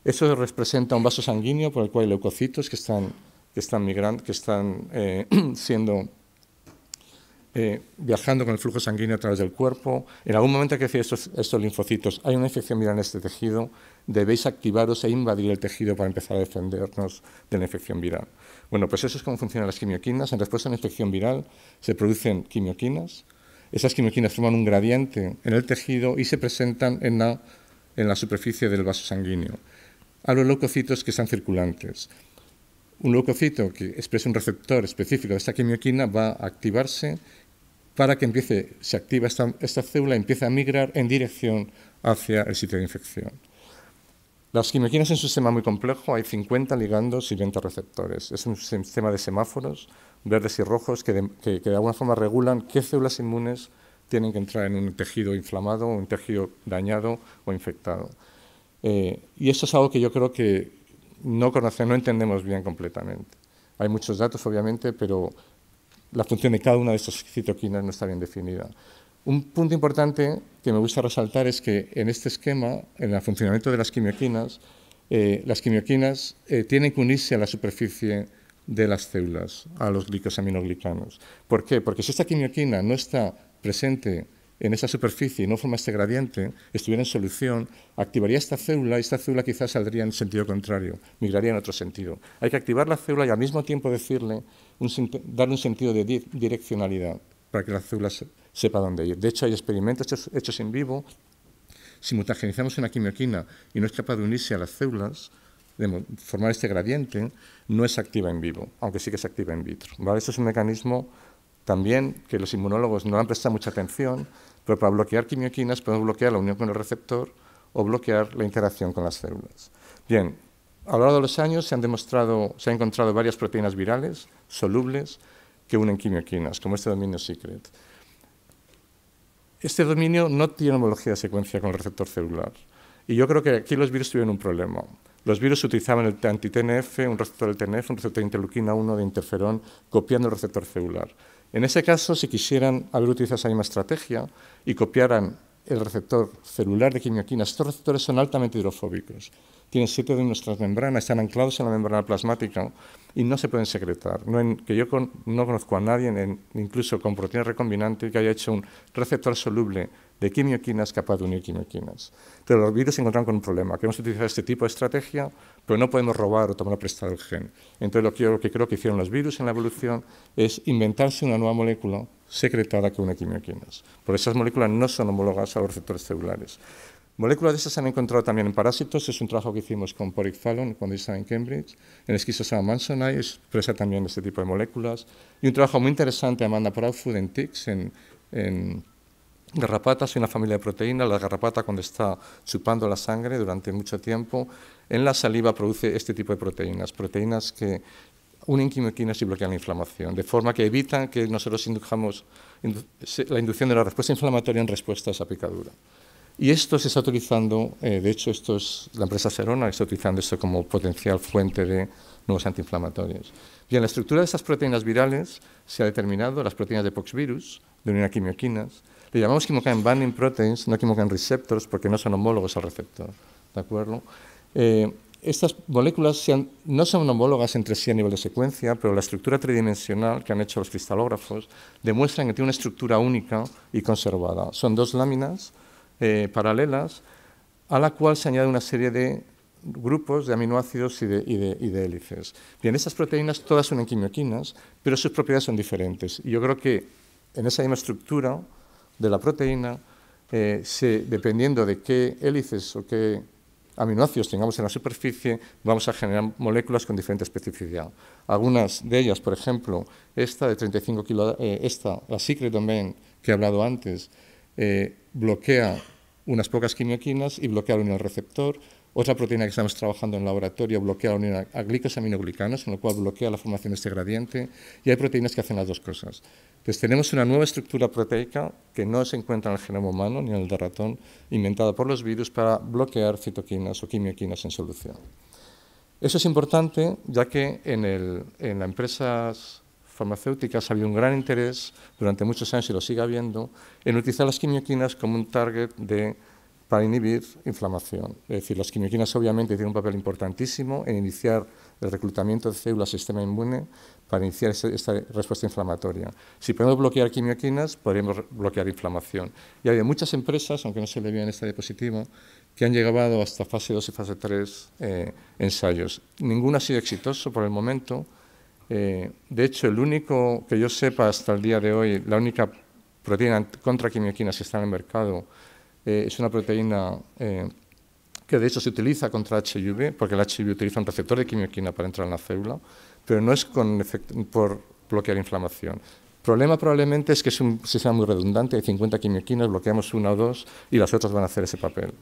Eso representa un vaso sanguíneo por el cual hay leucocitos que están, que están eh, siendo, eh, viajando con el flujo sanguíneo a través del cuerpo. En algún momento que decir estos, estos linfocitos, hay una infección viral en este tejido, debéis activaros e invadir el tejido para empezar a defendernos de la infección viral. Bueno, pues eso es cómo funcionan las quimioquinas. En respuesta a una infección viral se producen quimioquinas esas quimioquinas forman un gradiente en el tejido y se presentan en la, superficie del vaso sanguíneo. A los leucocitos que están circulantes. Un leucocito que expresa un receptor específico de esta quimioquina va a activarse para que empiece, se activa esta, célula y empiece a migrar en dirección hacia el sitio de infección. Las quimioquinas en un sistema muy complejo, hay 50 ligandos y 20 receptores. Es un sistema de semáforos verdes y rojos que de, alguna forma regulan qué células inmunes tienen que entrar en un tejido inflamado, un tejido dañado o infectado. Eh, y esto es algo que yo creo que no conocemos, no entendemos bien completamente. Hay muchos datos, obviamente, pero la función de cada una de estas citoquinas no está bien definida. Un punto importante que me gusta resaltar es que en este esquema, en el funcionamiento de las quimioquinas, eh, las quimioquinas eh, tienen que unirse a la superficie de las células a los glicosaminoglicanos. ¿Por qué? Porque si esta quimioquina no está presente en esa superficie y no forma este gradiente, estuviera en solución, activaría esta célula y esta célula quizás saldría en sentido contrario, migraría en otro sentido. Hay que activar la célula y al mismo tiempo decirle, darle un sentido de direccionalidad para que la célula sepa dónde ir. De hecho, hay experimentos hechos, hechos en vivo. Si mutagenizamos una quimioquina y no es capaz de unirse a las células, de formar este gradiente, no es activa en vivo, aunque sí que se activa in vitro. ¿vale? Este es un mecanismo también que los inmunólogos no han prestado mucha atención, pero para bloquear quimioquinas podemos bloquear la unión con el receptor o bloquear la interacción con las células. Bien, a lo largo de los años se han demostrado, se han encontrado varias proteínas virales solubles que unen quimioquinas, como este dominio secret. Este dominio no tiene homología de secuencia con el receptor celular. Y yo creo que aquí los virus tuvieron un problema. Los virus utilizaban el anti-TNF, un receptor del TNF, un receptor de interleuquina 1 de interferón, copiando el receptor celular. En ese caso, si quisieran haber utilizado esa misma estrategia y copiaran el receptor celular de quimioquina, estos receptores son altamente hidrofóbicos. Tienen siete de nuestras membranas, están anclados en la membrana plasmática y no se pueden secretar. que yo no conozco a nadie, incluso con proteína recombinante, que haya hecho un receptor soluble de quimioquinas capaz de unir quimioquinas. Pero los virus se encontraron con un problema. Queremos utilizar este tipo de estrategia, pero no podemos robar o tomar prestado el gen. Entonces lo que, que creo que hicieron los virus en la evolución es inventarse una nueva molécula secretada que une quimioquinas. Por esas moléculas no son homólogas a los receptores celulares. Moléculas de esas se han encontrado también en parásitos. Es un trabajo que hicimos con Porrick Fallon cuando estaba en Cambridge. En esquizosa mansonai expresa también este tipo de moléculas. Y un trabajo muy interesante de Amanda Proudfoot en TICS, en, en garrapatas, y una familia de proteínas, la garrapata cuando está chupando la sangre durante mucho tiempo, en la saliva produce este tipo de proteínas, proteínas que unen quimioquinas y bloquean la inflamación, de forma que evitan que nosotros indujamos la inducción de la respuesta inflamatoria en respuesta a esa picadura. Y esto se está utilizando, eh, de hecho, esto es la empresa Serona está utilizando esto como potencial fuente de nuevos antiinflamatorios. Bien, la estructura de estas proteínas virales se ha determinado, las proteínas de poxvirus, de a quimioquinas, le llamamos chemokine binding proteins, no chemokine receptors, porque no son homólogos al receptor. ¿De acuerdo? Eh, estas moléculas no son homólogas entre sí a nivel de secuencia, pero la estructura tridimensional que han hecho los cristalógrafos demuestra que tiene una estructura única y conservada. Son dos láminas eh, paralelas a la cual se añade una serie de grupos de aminoácidos y de, hélices. Bien, estas proteínas todas son quimioquinas, pero sus propiedades son diferentes. Y yo creo que en esa misma estructura de la proteína, eh, dependiendo de qué hélices o qué aminoácidos tengamos en la superficie, vamos a generar moléculas con diferente especificidad. Algunas de ellas, por ejemplo, esta de 35 kilo, eh, esta, la Secret que he hablado antes, eh, bloquea unas pocas quimioquinas y bloquea el receptor. Otra proteína que estamos trabajando en laboratorio bloquea la unión a glicosaminoglicanos, con lo cual bloquea la formación de este gradiente. Y hay proteínas que hacen las dos cosas. Entonces tenemos una nueva estructura proteica que no se encuentra en el genoma humano ni en el de ratón, inventada por los virus para bloquear citoquinas o quimioquinas en solución. Eso es importante ya que en, en las empresas farmacéuticas había un gran interés durante muchos años y lo sigue habiendo en utilizar las quimioquinas como un target de para inhibir inflamación. Es decir, las quimioquinas obviamente tienen un papel importantísimo en iniciar el reclutamiento de células del sistema inmune para iniciar esta respuesta inflamatoria. Si podemos bloquear quimioquinas, podríamos bloquear inflamación. Y hay muchas empresas, aunque no se le vea en esta diapositiva, que han llegado hasta fase 2 y fase 3 eh, ensayos. Ninguno ha sido exitoso por el momento. Eh, de hecho, el único que yo sepa hasta el día de hoy, la única proteína contra quimioquinas que está en el mercado eh, es una proteína eh, que de hecho se utiliza contra HIV, porque el HIV utiliza un receptor de quimioquina para entrar en la célula, pero no es por bloquear inflamación. El problema probablemente es que es un sistema muy redundante, hay 50 quimioquinas, bloqueamos una o dos y las otras van a hacer ese papel.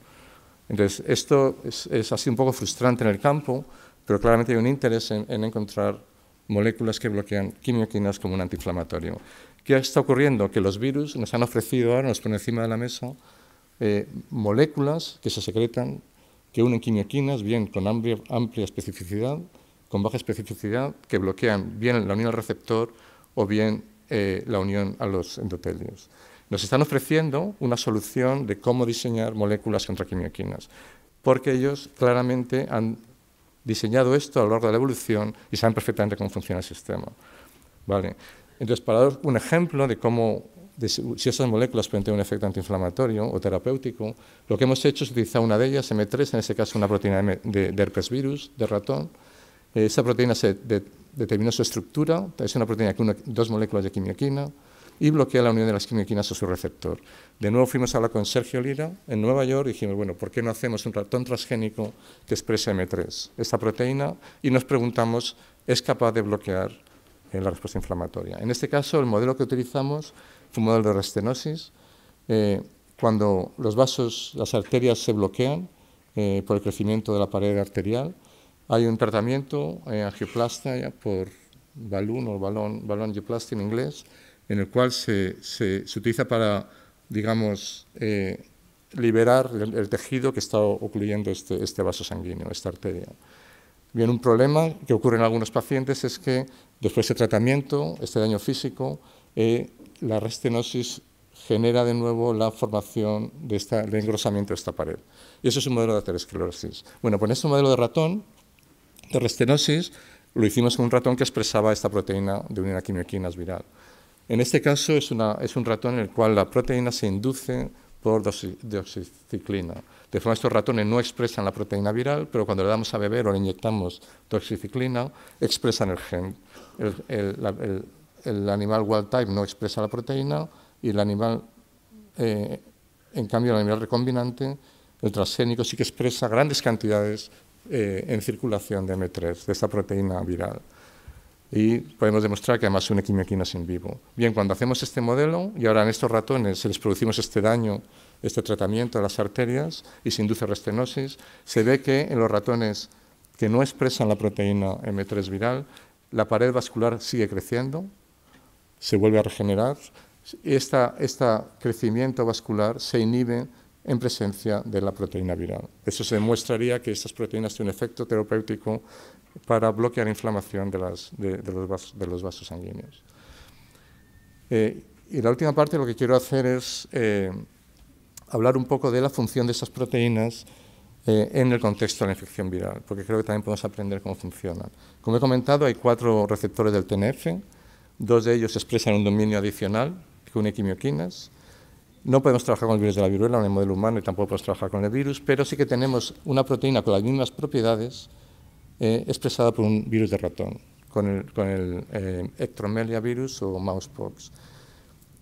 Entonces, esto es, así un poco frustrante en el campo, pero claramente hay un interés en, encontrar moléculas que bloquean quimioquinas como un antiinflamatorio. ¿Qué está ocurriendo? Que los virus nos han ofrecido ahora, nos ponen encima de la mesa, eh, moléculas que se secretan, que unen quimioquinas, bien con amplia, especificidad, con baja especificidad, que bloquean bien la unión al receptor o bien eh, la unión a los endotelios. Nos están ofreciendo una solución de cómo diseñar moléculas contra quimioquinas, porque ellos claramente han diseñado esto a lo largo de la evolución y saben perfectamente cómo funciona el sistema. Vale. Entonces, para dar un ejemplo de cómo si esas moléculas pueden tener un efecto antiinflamatorio o terapéutico. Lo que hemos hecho es utilizar una de ellas, M3, en este caso una proteína de, herpesvirus, herpes virus, de ratón. Eh, esa proteína se determinó su estructura, es una proteína con dos moléculas de quimioquina y bloquea la unión de las quimioquinas a su receptor. De nuevo fuimos a hablar con Sergio Lira en Nueva York y dijimos, bueno, ¿por qué no hacemos un ratón transgénico que exprese M3, esta proteína? Y nos preguntamos, ¿es capaz de bloquear eh, la respuesta inflamatoria? En este caso, el modelo que utilizamos fumador de restenosis, eh, cuando los vasos, las arterias se bloquean eh, por el crecimiento de la pared arterial, hay un tratamiento eh, angioplastia... por balón o balón, balón angioplastia en inglés, en el cual se, se, utiliza para, digamos, liberar el, tejido que está ocluyendo este, este vaso sanguíneo, esta arteria. Bien, un problema que ocurre en algunos pacientes es que después de tratamiento, este daño físico, la restenosis genera de nuevo la formación de engrosamiento de esta pared. Y eso es un modelo de aterosclerosis. Bueno, pues en este modelo de ratón, de restenosis, lo hicimos con un ratón que expresaba esta proteína de una quimioquinas viral. En este caso es, un ratón en el cual la proteína se induce por doxiciclina. De forma, estos ratones no expresan la proteína viral, pero cuando le damos a beber o le inyectamos doxiciclina, expresan el gen el animal wild type no expresa la proteína y el animal, eh, en cambio, el animal recombinante, el transgénico, sí que expresa grandes cantidades eh, en circulación de M3, de esta proteína viral. Y podemos demostrar que además una quimioquinas en vivo. Bien, cuando hacemos este modelo, y ahora en estos ratones se les producimos este daño, este tratamiento de las arterias y se induce restenosis, se ve que en los ratones que no expresan la proteína M3 viral, la pared vascular sigue creciendo, se vuelve a regenerar, este crecimiento vascular se inhibe en presencia de la proteína viral. Eso se demostraría que estas proteínas tienen un efecto terapéutico para bloquear inflamación de, los, vasos, sanguíneos. Eh, y la última parte lo que quiero hacer es eh, hablar un poco de la función de estas proteínas eh, en el contexto de la infección viral, porque creo que también podemos aprender cómo funcionan. Como he comentado, hay cuatro receptores del TNF, Dos de ellos expresan un dominio adicional, que une quimioquinas. No podemos trabajar con el virus de la viruela en el modelo humano y tampoco podemos trabajar con el virus, pero sí que tenemos una proteína con las mismas propiedades eh, expresada por un virus de ratón, con el, eh, ectromelia virus o mousepox.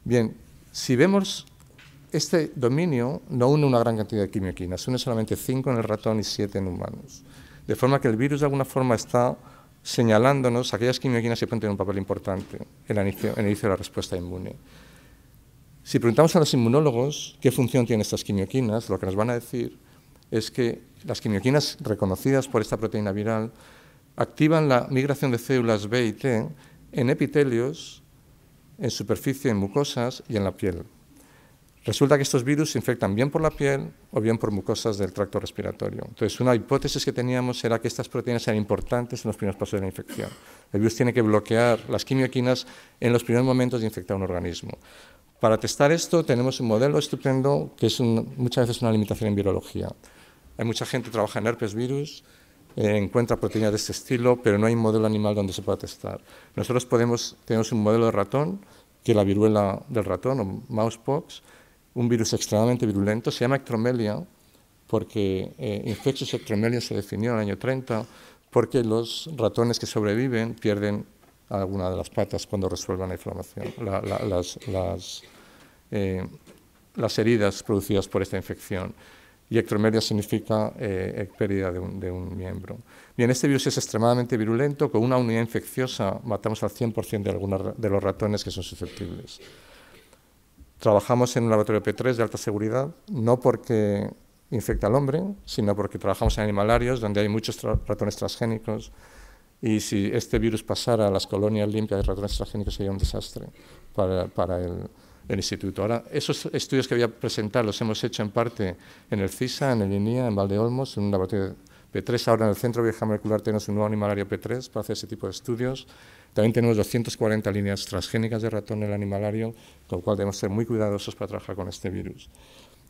Bien, si vemos este dominio, no une una gran cantidad de quimioquinas, une solamente cinco en el ratón y siete en humanos. De forma que el virus de alguna forma está señalándonos aquellas quimioquinas que pueden tener un papel importante en el, inicio, de la respuesta inmune. Si preguntamos a los inmunólogos qué función tienen estas quimioquinas, lo que nos van a decir es que las quimioquinas reconocidas por esta proteína viral activan la migración de células B y T en epitelios, en superficie, en mucosas y en la piel. Resulta que estos virus se infectan bien por la piel o bien por mucosas del tracto respiratorio. Entonces, una hipótesis que teníamos era que estas proteínas eran importantes en los primeros pasos de la infección. El virus tiene que bloquear las quimioquinas en los primeros momentos de infectar un organismo. Para testar esto tenemos un modelo estupendo que es muchas veces una limitación en virología. Hay mucha gente que trabaja en herpes virus, eh, encuentra proteínas de este estilo, pero no hay un modelo animal donde se pueda testar. Nosotros tenemos un modelo de ratón, que es la viruela del ratón o mousepox, un virus extremadamente virulento, se llama ectromelia, porque eh, ectromelia se definió en el año 30, porque los ratones que sobreviven pierden alguna de las patas cuando resuelvan la inflamación, eh, las, heridas producidas por esta infección. Y ectromelia significa eh, eh, pérdida de un, miembro. Bien, este virus es extremadamente virulento. Con una unidad infecciosa matamos al 100% de, algunos de los ratones que son susceptibles. Trabajamos en un laboratorio P3 de alta seguridad, no porque infecta al hombre, sino porque trabajamos en animalarios donde hay muchos ratones transgénicos y si este virus pasara a las colonias limpias de ratones transgénicos sería un desastre para, el, instituto. Ahora, esos estudios que voy a presentar los hemos hecho en parte en el CISA, en el INIA, en Valdeolmos, en un laboratorio P3. Ahora en el Centro Vieja Molecular tenemos un nuevo animalario P3 para hacer ese tipo de estudios también tenemos 240 líneas transgénicas de ratón en el animalario, con lo cual debemos ser muy cuidadosos para trabajar con este virus.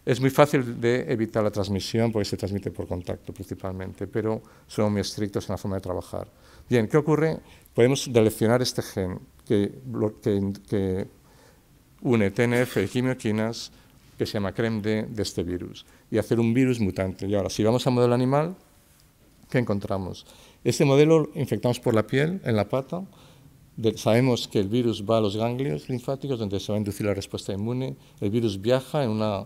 Es muy fácil de evitar la transmisión porque se transmite por contacto principalmente, pero somos muy estrictos en la forma de trabajar. Bien, ¿qué ocurre? Podemos seleccionar este gen que, une TNF y quimioquinas, que se llama CREMD, de este virus, y hacer un virus mutante. Y ahora, si vamos a modelo animal, ¿qué encontramos? Este modelo infectamos por la piel, en la pata, sabemos que el virus va a los ganglios linfáticos, donde se va a inducir la respuesta inmune. El virus viaja en una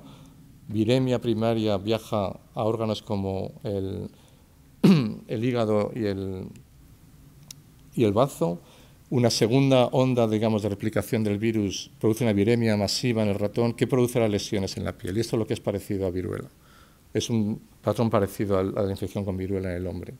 viremia primaria, viaja a órganos como el, hígado y el, y el bazo. Una segunda onda, digamos, de replicación del virus produce una viremia masiva en el ratón que producirá lesiones en la piel. Y esto es lo que es parecido a viruela. Es un patrón parecido a la infección con viruela en el hombre.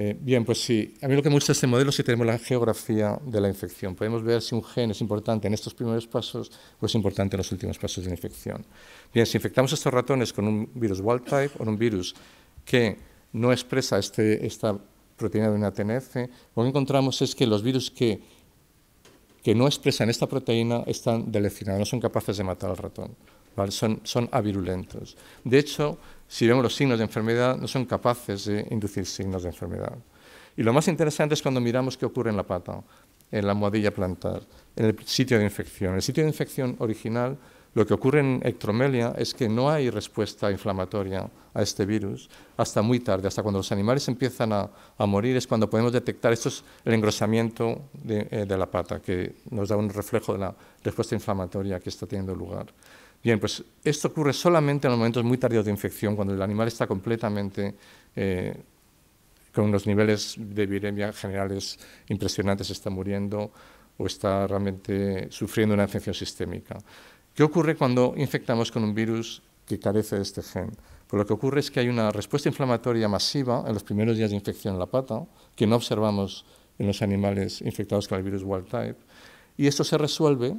Eh, bien, pues sí. A mí lo que me gusta este modelo es si tenemos la geografía de la infección. Podemos ver si un gen es importante en estos primeros pasos o es importante en los últimos pasos de la infección. Bien, si infectamos a estos ratones con un virus wild type o un virus que no expresa este, esta proteína de una TNF, lo que encontramos es que los virus que, que no expresan esta proteína están deleccionados, no son capaces de matar al ratón. Son, son avirulentos. De hecho, si vemos los signos de enfermedad, no son capaces de inducir signos de enfermedad. Y lo más interesante es cuando miramos qué ocurre en la pata, en la almohadilla plantar, en el sitio de infección. En el sitio de infección original, lo que ocurre en ectromelia es que no hay respuesta inflamatoria a este virus hasta muy tarde, hasta cuando los animales empiezan a, morir, es cuando podemos detectar esto el engrosamiento eh, de la pata, que nos da un reflejo de la respuesta inflamatoria que está teniendo lugar. Bien, pues esto ocurre solamente en los momentos muy tardíos de infección, cuando el animal está completamente eh, con los niveles de viremia generales impresionantes, está muriendo o está realmente sufriendo una infección sistémica. ¿Qué ocurre cuando infectamos con un virus que carece de este gen? Pues lo que ocurre es que hay una respuesta inflamatoria masiva en los primeros días de infección en la pata, que no observamos en los animales infectados con el virus wild type, y esto se resuelve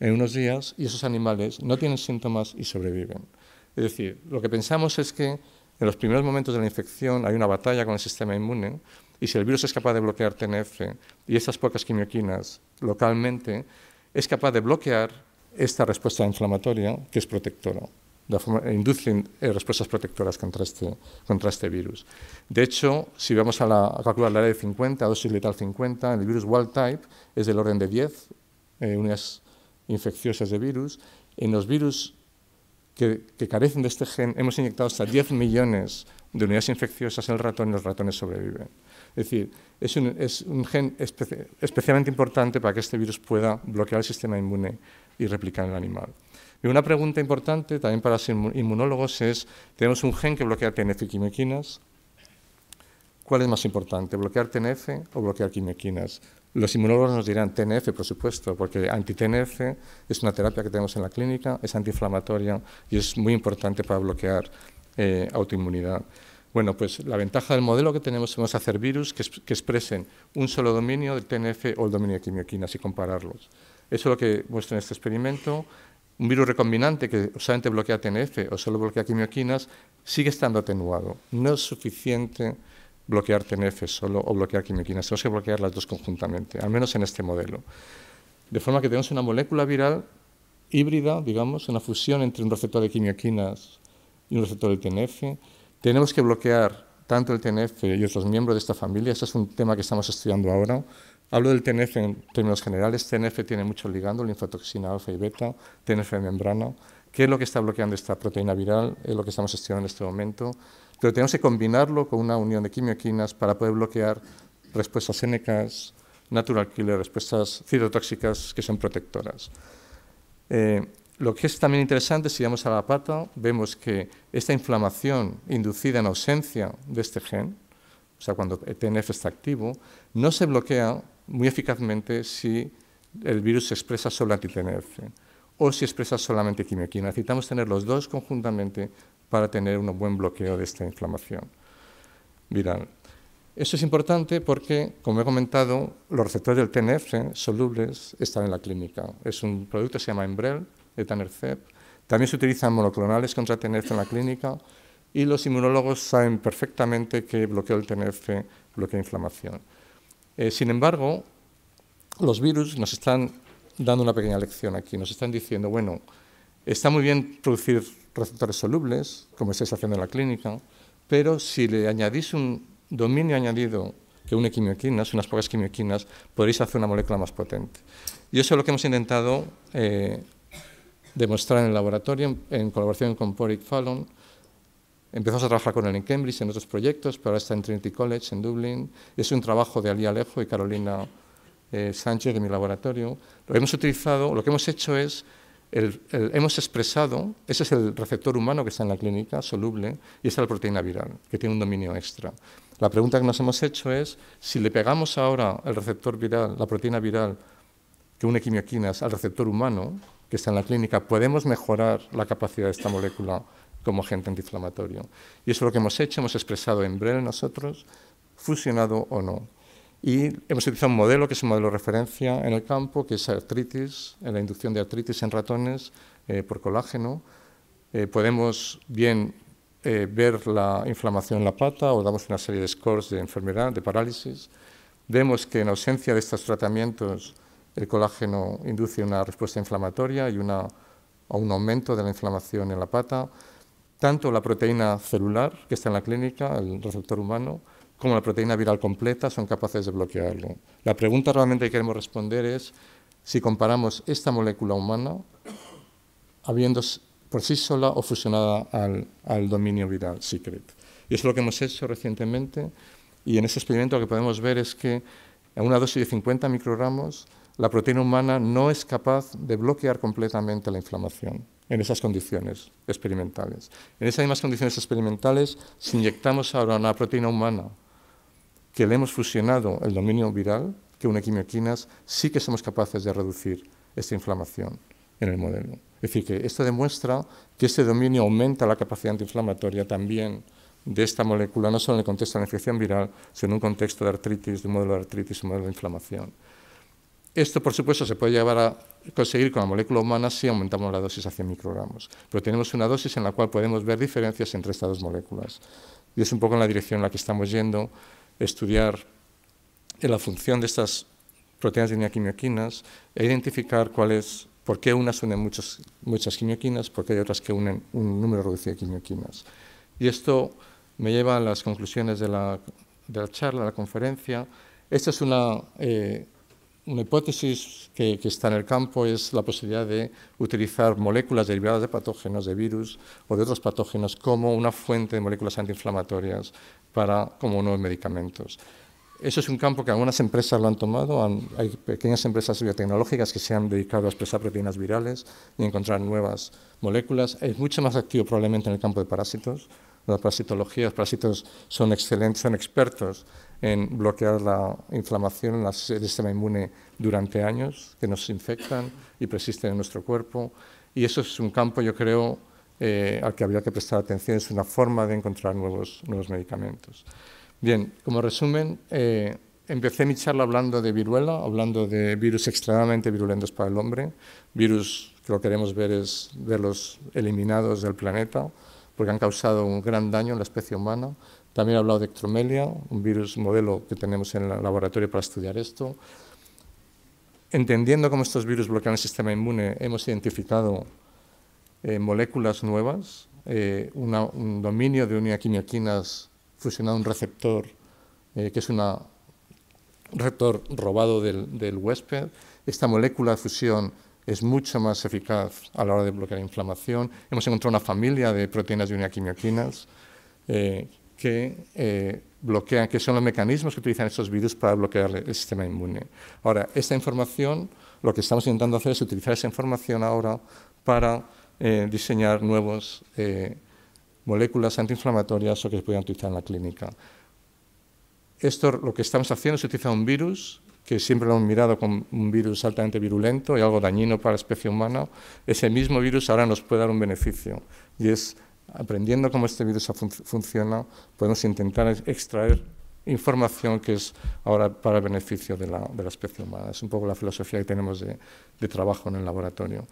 en unos días y esos animales no tienen síntomas y sobreviven. Es decir, lo que pensamos es que en los primeros momentos de la infección hay una batalla con el sistema inmune y si el virus es capaz de bloquear TNF y esas pocas quimioquinas localmente, es capaz de bloquear esta respuesta inflamatoria que es protectora. De inducen eh, respuestas protectoras este, contra este, virus. De hecho, si vamos a, calcular la área de 50, dosis letal 50, el virus wild type es del orden de 10 eh, infecciosas de virus. En los virus que, que carecen de este gen hemos inyectado hasta 10 millones de unidades infecciosas en el ratón y los ratones sobreviven. Es decir, es un, es un gen especialmente importante para que este virus pueda bloquear el sistema inmune y replicar en el animal. Y una pregunta importante también para los inmunólogos es, tenemos un gen que bloquea TNF y quimioquinas. ¿Cuál es más importante, bloquear TNF o bloquear quimioquinas? Los inmunólogos nos dirán TNF, por supuesto, porque anti-TNF es una terapia que tenemos en la clínica, es antiinflamatoria y es muy importante para bloquear eh, autoinmunidad. Bueno, pues la ventaja del modelo que tenemos es hacer virus que, expresen un solo dominio del TNF o el dominio de quimioquinas y compararlos. Eso es lo que muestra en este experimento. Un virus recombinante que solamente bloquea TNF o solo bloquea quimioquinas sigue estando atenuado. No es suficiente bloquear TNF solo o bloquear quimioquinas, Tenemos que bloquear las dos conjuntamente, al menos en este modelo. De forma que tenemos una molécula viral híbrida, digamos, una fusión entre un receptor de quimioquinas y un receptor del TNF. Tenemos que bloquear tanto el TNF y otros miembros de esta familia. Este es un tema que estamos estudiando ahora. Hablo del TNF en términos generales. TNF tiene muchos ligandos, linfotoxina alfa y beta, TNF de membrana. ¿Qué es lo que está bloqueando esta proteína viral? Es lo que estamos estudiando en este momento pero tenemos que combinarlo con una unión de quimioquinas para poder bloquear respuestas NKs, natural killer, respuestas citotóxicas que son protectoras. Eh, lo que es también interesante, si vamos a la pata, vemos que esta inflamación inducida en ausencia de este gen, o sea, cuando e TNF está activo, no se bloquea muy eficazmente si el virus se expresa solo tnf o si expresas solamente quimioquina. Necesitamos tener los dos conjuntamente para tener un buen bloqueo de esta inflamación viral. Esto es importante porque, como he comentado, los receptores del TNF eh, solubles están en la clínica. Es un producto que se llama Embrel, de También se utilizan monoclonales contra TNF en la clínica y los inmunólogos saben perfectamente que bloqueo del TNF bloquea inflamación. Eh, sin embargo, los virus nos están dando una pequeña lección aquí. Nos están diciendo, bueno, está muy bien producir receptores solubles, como estáis haciendo en la clínica, pero si le añadís un dominio añadido que une quimioquinas, unas pocas quimioquinas, podéis hacer una molécula más potente. Y eso es lo que hemos intentado eh, demostrar en el laboratorio, en, colaboración con Poric Fallon. Empezamos a trabajar con él en Cambridge, en otros proyectos, pero ahora está en Trinity College, en Dublín. Es un trabajo de Ali Alejo y Carolina eh, Sánchez de mi laboratorio, lo hemos utilizado, lo que hemos hecho es, hemos expresado, ese es el receptor humano que está en la clínica, soluble, y es la proteína viral, que tiene un dominio extra. La pregunta que nos hemos hecho es, si le pegamos ahora el receptor viral, la proteína viral, que une quimioquinas al receptor humano, que está en la clínica, ¿podemos mejorar la capacidad de esta molécula como agente antiinflamatorio? Y eso es lo que hemos hecho, hemos expresado en breve nosotros, fusionado o no. Y hemos utilizado un modelo que es un modelo de referencia en el campo, que es artritis, en la inducción de artritis en ratones eh, por colágeno. Eh, podemos bien eh, ver la inflamación en la pata o damos una serie de scores de enfermedad, de parálisis. Vemos que en ausencia de estos tratamientos el colágeno induce una respuesta inflamatoria y una, o un aumento de la inflamación en la pata. Tanto la proteína celular que está en la clínica, el receptor humano, como la proteína viral completa son capaces de bloquearlo. La pregunta realmente que queremos responder es si comparamos esta molécula humana habiendo por sí sola o fusionada al, dominio viral secret. Y es lo que hemos hecho recientemente y en ese experimento lo que podemos ver es que a una dosis de 50 microgramos la proteína humana no es capaz de bloquear completamente la inflamación en esas condiciones experimentales. En esas mismas condiciones experimentales, si inyectamos ahora una proteína humana que le hemos fusionado el dominio viral, que una quimioquinas, sí que somos capaces de reducir esta inflamación en el modelo. Es decir, que esto demuestra que este dominio aumenta la capacidad antiinflamatoria también de esta molécula, no solo en el contexto de la infección viral, sino en un contexto de artritis, de un modelo de artritis, un modelo de inflamación. Esto, por supuesto, se puede llevar a conseguir con la molécula humana si aumentamos la dosis hacia microgramos, pero tenemos una dosis en la cual podemos ver diferencias entre estas dos moléculas. Y es un poco en la dirección en la que estamos yendo estudiar la función de estas proteínas de quimioquinas e identificar cuál por qué unas unen muchas quimioquinas, por qué hay otras que unen un número reducido de quimioquinas. Y esto me lleva a las conclusiones de la, charla, de la conferencia. Esta es una, eh, hipótesis que, está en el campo, es la posibilidad de utilizar moléculas derivadas de patógenos, de virus o de otros patógenos como una fuente de moléculas antiinflamatorias para, como nuevos medicamentos. Eso es un campo que algunas empresas lo han tomado, hay pequeñas empresas biotecnológicas que se han dedicado a expresar proteínas virales y encontrar nuevas moléculas. Es mucho más activo probablemente en el campo de parásitos. La parasitología, los parásitos son excelentes, son expertos en bloquear la inflamación en el sistema inmune durante años, que nos infectan y persisten en nuestro cuerpo. Y eso es un campo, yo creo, eh, al que habría que prestar atención, es una forma de encontrar nuevos, nuevos medicamentos. Bien, como resumen, eh, empecé mi charla hablando de viruela, hablando de virus extremadamente virulentos para el hombre, virus que lo queremos ver es de los eliminados del planeta, porque han causado un gran daño en la especie humana. También he hablado de ectromelia, un virus modelo que tenemos en el laboratorio para estudiar esto. Entendiendo cómo estos virus bloquean el sistema inmune, hemos identificado eh, moléculas nuevas, eh, un dominio de uniaquimioquinas fusionado a un receptor eh, que es un receptor robado del, huésped. Esta molécula de fusión es mucho más eficaz a la hora de bloquear la inflamación. Hemos encontrado una familia de proteínas de uniaquimioquinas que bloquean, que son los mecanismos que utilizan estos virus para bloquear el sistema inmune. Ahora, esta información, lo que estamos intentando hacer es utilizar esa información ahora para eh, diseñar nuevas eh, moléculas antiinflamatorias o que se puedan utilizar en la clínica. Esto lo que estamos haciendo es utilizar un virus, que siempre lo hemos mirado como un virus altamente virulento y algo dañino para la especie humana. Ese mismo virus ahora nos puede dar un beneficio y es aprendiendo cómo este virus funciona, podemos intentar extraer información que es ahora para el beneficio de la, especie humana. Es un poco la filosofía que tenemos de trabajo en el laboratorio.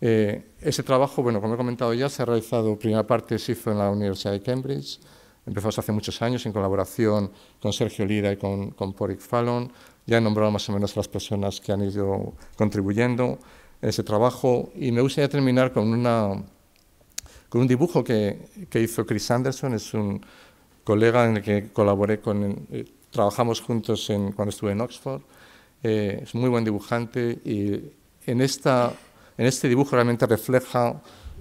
Eh, ese trabajo, bueno, como he comentado ya, se ha realizado, primera parte se hizo en la Universidad de Cambridge, empezamos hace muchos años en colaboración con Sergio Lira y con, con Porik Fallon, ya he nombrado más o menos a las personas que han ido contribuyendo en ese trabajo y me gustaría terminar con, una, con un dibujo que, que hizo Chris Anderson, es un colega en el que colaboré con, eh, trabajamos juntos en, cuando estuve en Oxford, eh, es muy buen dibujante y en esta en este dibujo realmente refleja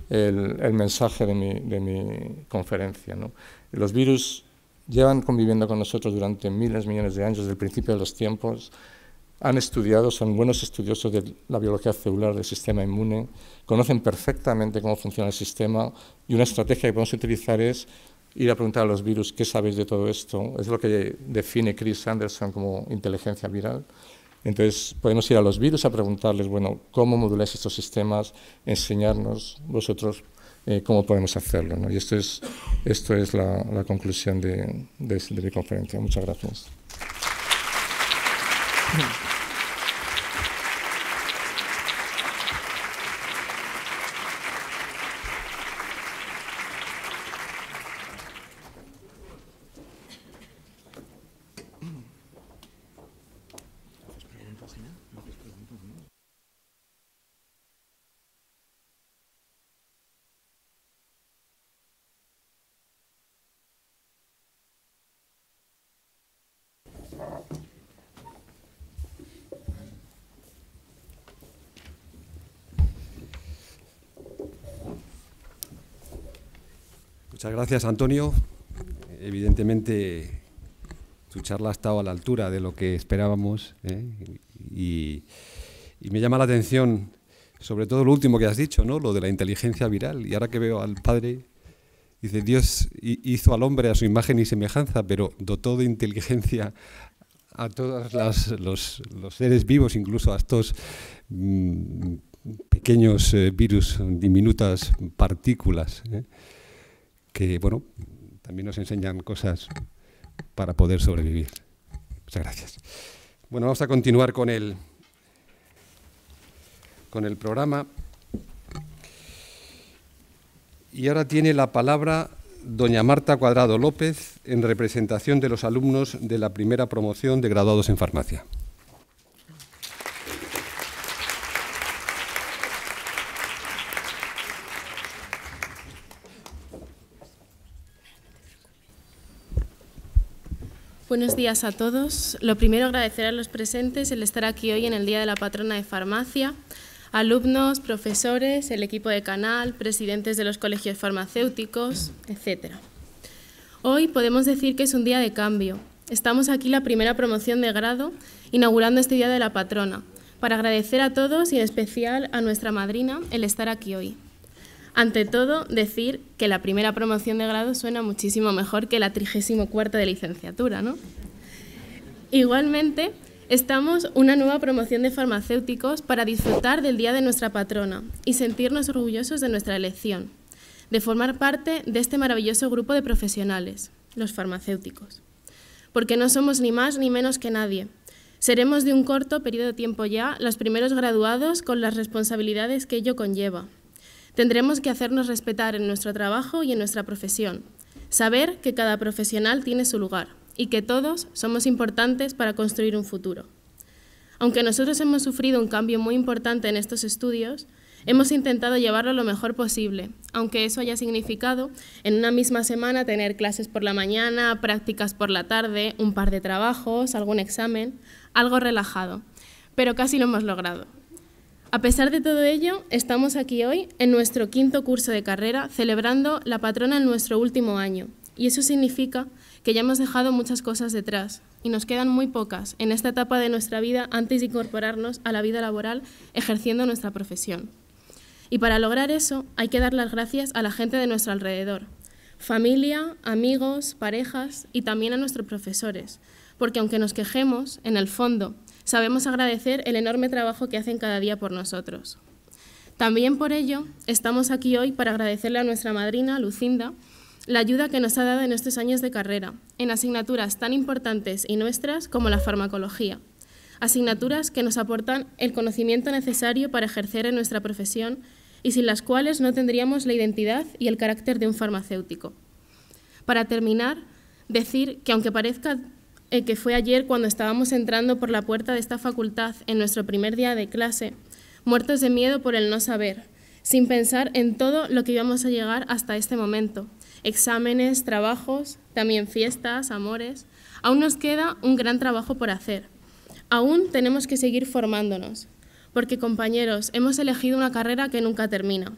el, mensaje de mi, de mi conferencia. Los virus llevan conviviendo con nosotros durante miles, millones de años, desde el principio de los tiempos. Han estudiado, son buenos estudiosos de la biología celular del sistema inmune, conocen perfectamente cómo funciona el sistema y una estrategia que podemos utilizar es ir a preguntar a los virus qué sabéis de todo esto. Es lo que define Chris Anderson como inteligencia viral. Entonces podemos ir a los virus a preguntarles, bueno, ¿cómo moduláis estos sistemas? Enseñarnos vosotros eh, cómo podemos hacerlo. Y esto es, esto es la, conclusión de, de mi conferencia. Muchas gracias. gracias, Antonio. Evidentemente, tu charla ha estado a la altura de lo que esperábamos ¿eh? y, me llama la atención, sobre todo lo último que has dicho, ¿no? lo de la inteligencia viral. Y ahora que veo al Padre, dice, Dios hizo al hombre a su imagen y semejanza, pero dotó de inteligencia a todos los, seres vivos, incluso a estos mm, pequeños eh, virus, diminutas partículas. ¿eh? que, bueno, también nos enseñan cosas para poder sobrevivir. Muchas gracias. Bueno, vamos a continuar con el, con el programa. Y ahora tiene la palabra doña Marta Cuadrado López en representación de los alumnos de la primera promoción de graduados en farmacia. Buenos días a todos. Lo primero, agradecer a los presentes el estar aquí hoy en el Día de la Patrona de Farmacia, alumnos, profesores, el equipo de canal, presidentes de los colegios farmacéuticos, etc. Hoy podemos decir que es un día de cambio. Estamos aquí la primera promoción de grado, inaugurando este Día de la Patrona, para agradecer a todos y en especial a nuestra madrina el estar aquí hoy. Ante todo, decir que la primera promoción de grado suena muchísimo mejor que la 34 de licenciatura, ¿no? Igualmente, estamos una nueva promoción de farmacéuticos para disfrutar del Día de nuestra patrona y sentirnos orgullosos de nuestra elección, de formar parte de este maravilloso grupo de profesionales, los farmacéuticos. Porque no somos ni más ni menos que nadie, Seremos de un corto periodo de tiempo ya los primeros graduados con las responsabilidades que ello conlleva, Tendremos que hacernos respetar en nuestro trabajo y en nuestra profesión, saber que cada profesional tiene su lugar y que todos somos importantes para construir un futuro. Aunque nosotros hemos sufrido un cambio muy importante en estos estudios, hemos intentado llevarlo lo mejor posible, aunque eso haya significado en una misma semana tener clases por la mañana, prácticas por la tarde, un par de trabajos, algún examen, algo relajado, pero casi lo hemos logrado. A pesar de todo ello, estamos aquí hoy en nuestro quinto curso de carrera celebrando la patrona en nuestro último año. Y eso significa que ya hemos dejado muchas cosas detrás y nos quedan muy pocas en esta etapa de nuestra vida antes de incorporarnos a la vida laboral ejerciendo nuestra profesión. Y para lograr eso hay que dar las gracias a la gente de nuestro alrededor, familia, amigos, parejas y también a nuestros profesores, porque aunque nos quejemos, en el fondo sabemos agradecer el enorme trabajo que hacen cada día por nosotros. También por ello, estamos aquí hoy para agradecerle a nuestra madrina, Lucinda, la ayuda que nos ha dado en estos años de carrera, en asignaturas tan importantes y nuestras como la farmacología, asignaturas que nos aportan el conocimiento necesario para ejercer en nuestra profesión y sin las cuales no tendríamos la identidad y el carácter de un farmacéutico. Para terminar, decir que aunque parezca eh, que fue ayer cuando estábamos entrando por la puerta de esta facultad en nuestro primer día de clase, muertos de miedo por el no saber, sin pensar en todo lo que íbamos a llegar hasta este momento. Exámenes, trabajos, también fiestas, amores. Aún nos queda un gran trabajo por hacer. Aún tenemos que seguir formándonos, porque compañeros, hemos elegido una carrera que nunca termina.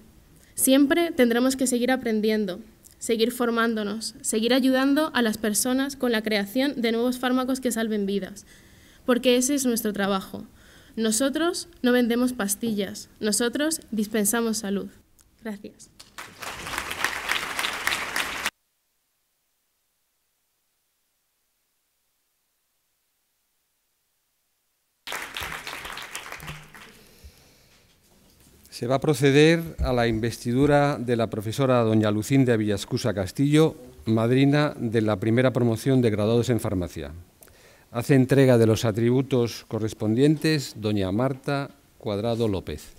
Siempre tendremos que seguir aprendiendo, seguir formándonos, seguir ayudando a las personas con la creación de nuevos fármacos que salven vidas, porque ese es nuestro trabajo. Nosotros no vendemos pastillas, nosotros dispensamos salud. Gracias. Se va a proceder a la investidura de la profesora doña Lucinda Villascusa Castillo, madrina de la primera promoción de graduados en farmacia. Hace entrega de los atributos correspondientes doña Marta Cuadrado López.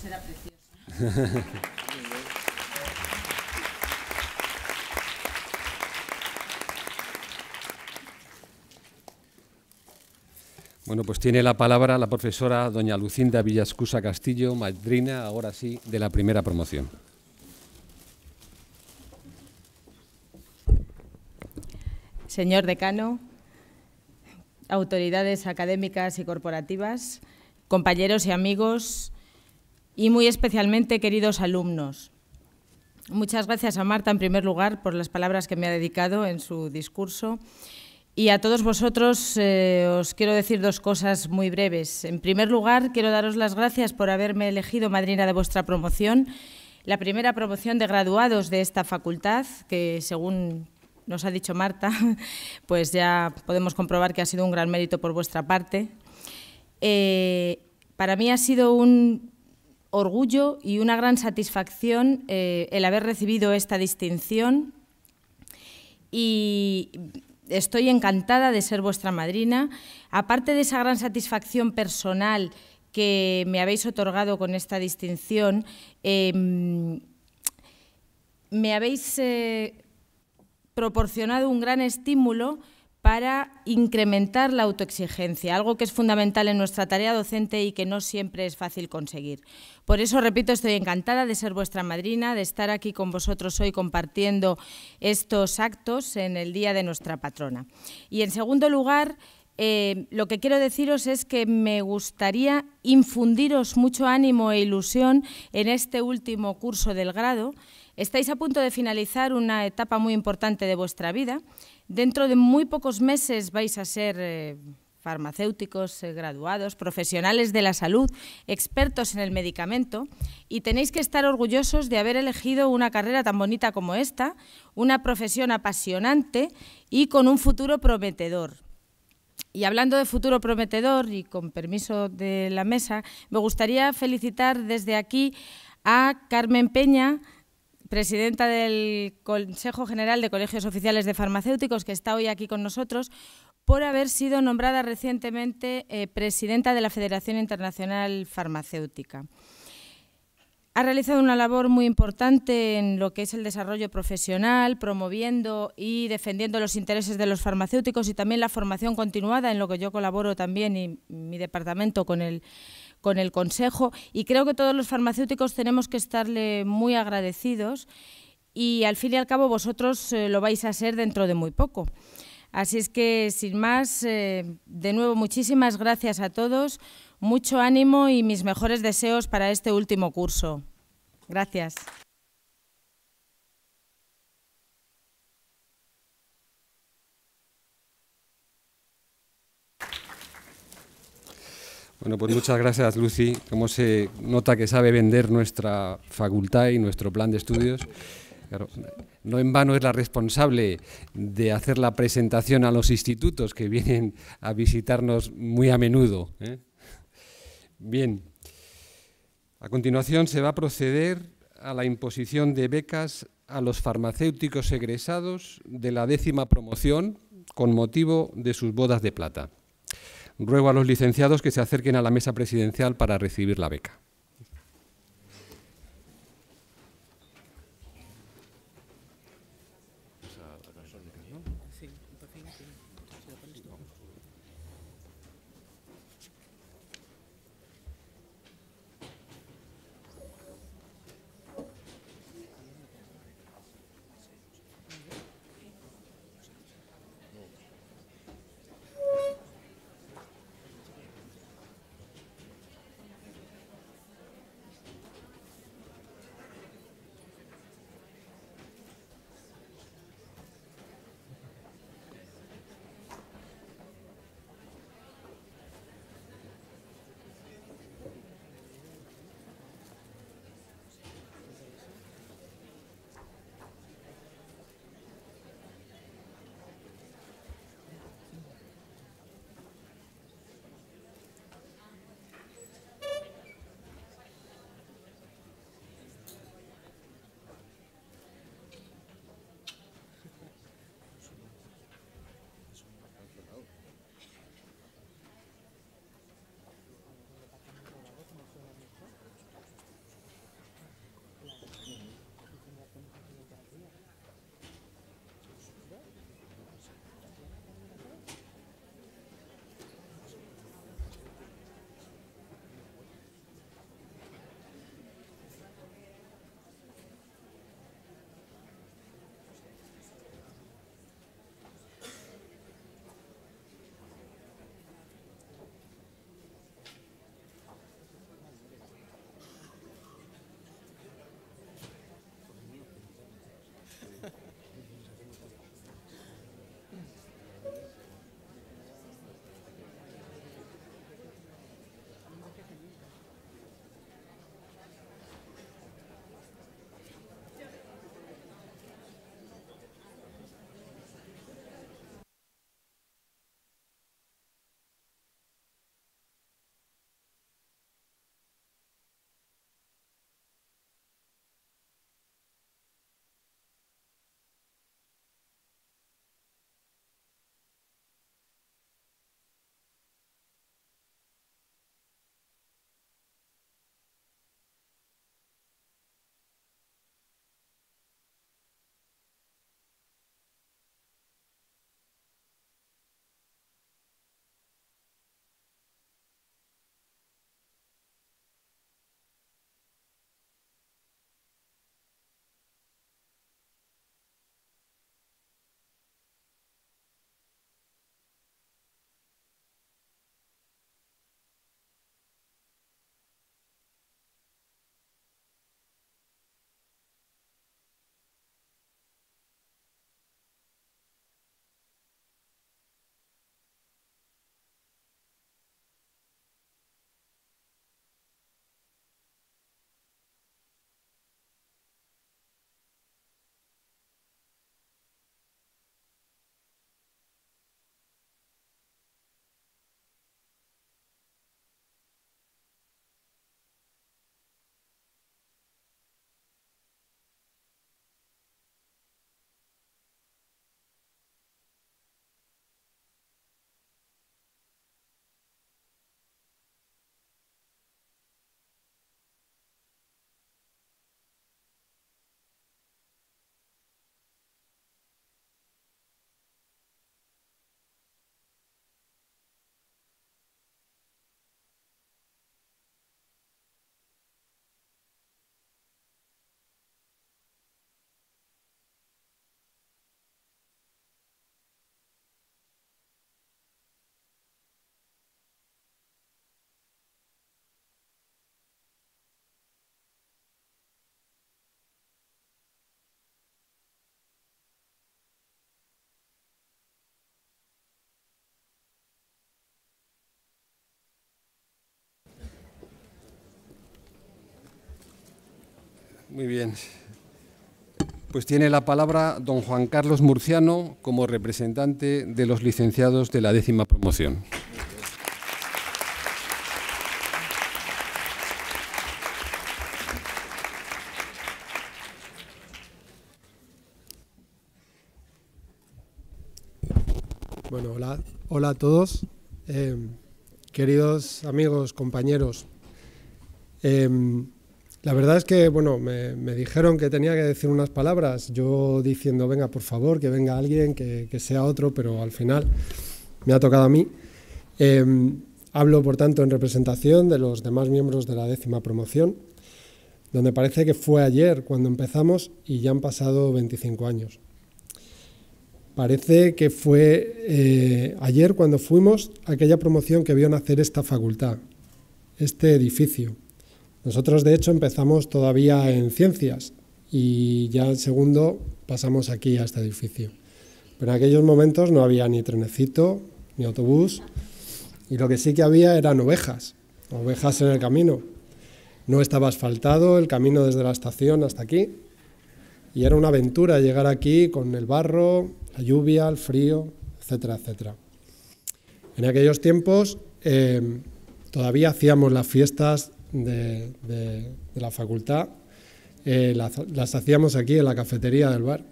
Bueno, pues tiene la palabra la profesora doña Lucinda Villascusa Castillo, madrina, ahora sí, de la primera promoción. Señor decano, autoridades académicas y corporativas, compañeros y amigos, y muy especialmente, queridos alumnos. Muchas gracias a Marta, en primer lugar, por las palabras que me ha dedicado en su discurso. Y a todos vosotros eh, os quiero decir dos cosas muy breves. En primer lugar, quiero daros las gracias por haberme elegido madrina de vuestra promoción, la primera promoción de graduados de esta facultad, que según nos ha dicho Marta, pues ya podemos comprobar que ha sido un gran mérito por vuestra parte. Eh, para mí ha sido un orgullo y una gran satisfacción eh, el haber recibido esta distinción y estoy encantada de ser vuestra madrina. Aparte de esa gran satisfacción personal que me habéis otorgado con esta distinción, em, me habéis eh, proporcionado un gran estímulo para incrementar la autoexigencia, algo que es fundamental en nuestra tarea docente y que no siempre es fácil conseguir. Por eso, repito, estoy encantada de ser vuestra madrina, de estar aquí con vosotros hoy compartiendo estos actos en el Día de nuestra patrona. Y en segundo lugar, eh, lo que quiero deciros es que me gustaría infundiros mucho ánimo e ilusión en este último curso del grado, Estáis a punto de finalizar una etapa muy importante de vuestra vida. Dentro de muy pocos meses vais a ser eh, farmacéuticos eh, graduados, profesionales de la salud, expertos en el medicamento y tenéis que estar orgullosos de haber elegido una carrera tan bonita como esta, una profesión apasionante y con un futuro prometedor. Y hablando de futuro prometedor y con permiso de la mesa, me gustaría felicitar desde aquí a Carmen Peña, presidenta del Consejo General de Colegios Oficiales de Farmacéuticos, que está hoy aquí con nosotros, por haber sido nombrada recientemente eh, presidenta de la Federación Internacional Farmacéutica. Ha realizado una labor muy importante en lo que es el desarrollo profesional, promoviendo y defendiendo los intereses de los farmacéuticos y también la formación continuada, en lo que yo colaboro también y mi departamento con el con el Consejo y creo que todos los farmacéuticos tenemos que estarle muy agradecidos y al fin y al cabo vosotros eh, lo vais a ser dentro de muy poco. Así es que, sin más, eh, de nuevo muchísimas gracias a todos, mucho ánimo y mis mejores deseos para este último curso. Gracias. Bueno, pues muchas gracias, Lucy. Cómo se nota que sabe vender nuestra facultad y nuestro plan de estudios. no en vano es la responsable de hacer la presentación a los institutos que vienen a visitarnos muy a menudo. ¿eh? Bien, a continuación se va a proceder a la imposición de becas a los farmacéuticos egresados de la décima promoción con motivo de sus bodas de plata. Ruego a los licenciados que se acerquen a la mesa presidencial para recibir la beca. Muy bien. Pues tiene la palabra don Juan Carlos Murciano como representante de los licenciados de la décima promoción. Bueno, hola, a todos. Eh, queridos amigos, compañeros. Eh, la verdad es que, bueno, me, dijeron que tenía que decir unas palabras, yo diciendo, venga, por favor, que venga alguien, que, sea otro, pero al final me ha tocado a mí. Em, hablo, por tanto, en representación de los demás miembros de la décima promoción, donde parece que fue ayer cuando empezamos y ya han pasado 25 años. Parece que fue eh, ayer cuando fuimos aquella promoción que vio nacer esta facultad, este edificio nosotros, de hecho, empezamos todavía en ciencias y ya en segundo pasamos aquí a este edificio. Pero en aquellos momentos no había ni trenecito, ni autobús, y lo que sí que había eran ovejas, ovejas en el camino. No estaba asfaltado el camino desde la estación hasta aquí, y era una aventura llegar aquí con el barro, la lluvia, el frío, etcétera, etcétera. En aquellos tiempos eh, todavía hacíamos las fiestas de, la facultad, eh, las, hacíamos aquí en la cafetería del bar.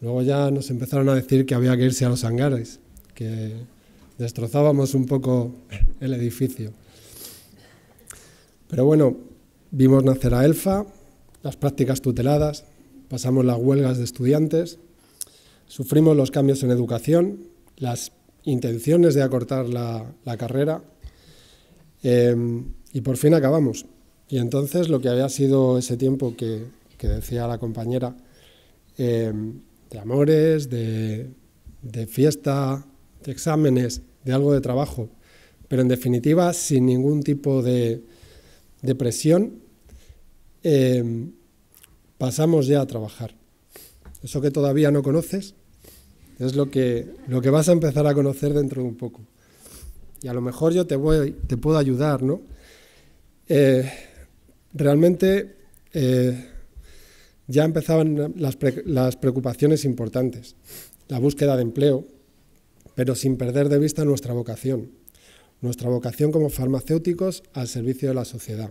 Luego ya nos empezaron a decir que había que irse a los hangares, que destrozábamos un poco el edificio. Pero bueno, vimos nacer a Elfa, las prácticas tuteladas, pasamos las huelgas de estudiantes, sufrimos los cambios en educación, las intenciones de acortar la, carrera. Em, y por fin acabamos. Y entonces lo que había sido ese tiempo que, decía la compañera, eh, de amores, de, fiesta, de exámenes, de algo de trabajo, pero en definitiva sin ningún tipo de, presión, eh, pasamos ya a trabajar. Eso que todavía no conoces es lo que, lo que vas a empezar a conocer dentro de un poco. Y a lo mejor yo te, voy, te puedo ayudar, ¿no? Eh, realmente eh, ya empezaban las, las preocupaciones importantes, la búsqueda de empleo, pero sin perder de vista nuestra vocación, nuestra vocación como farmacéuticos al servicio de la sociedad.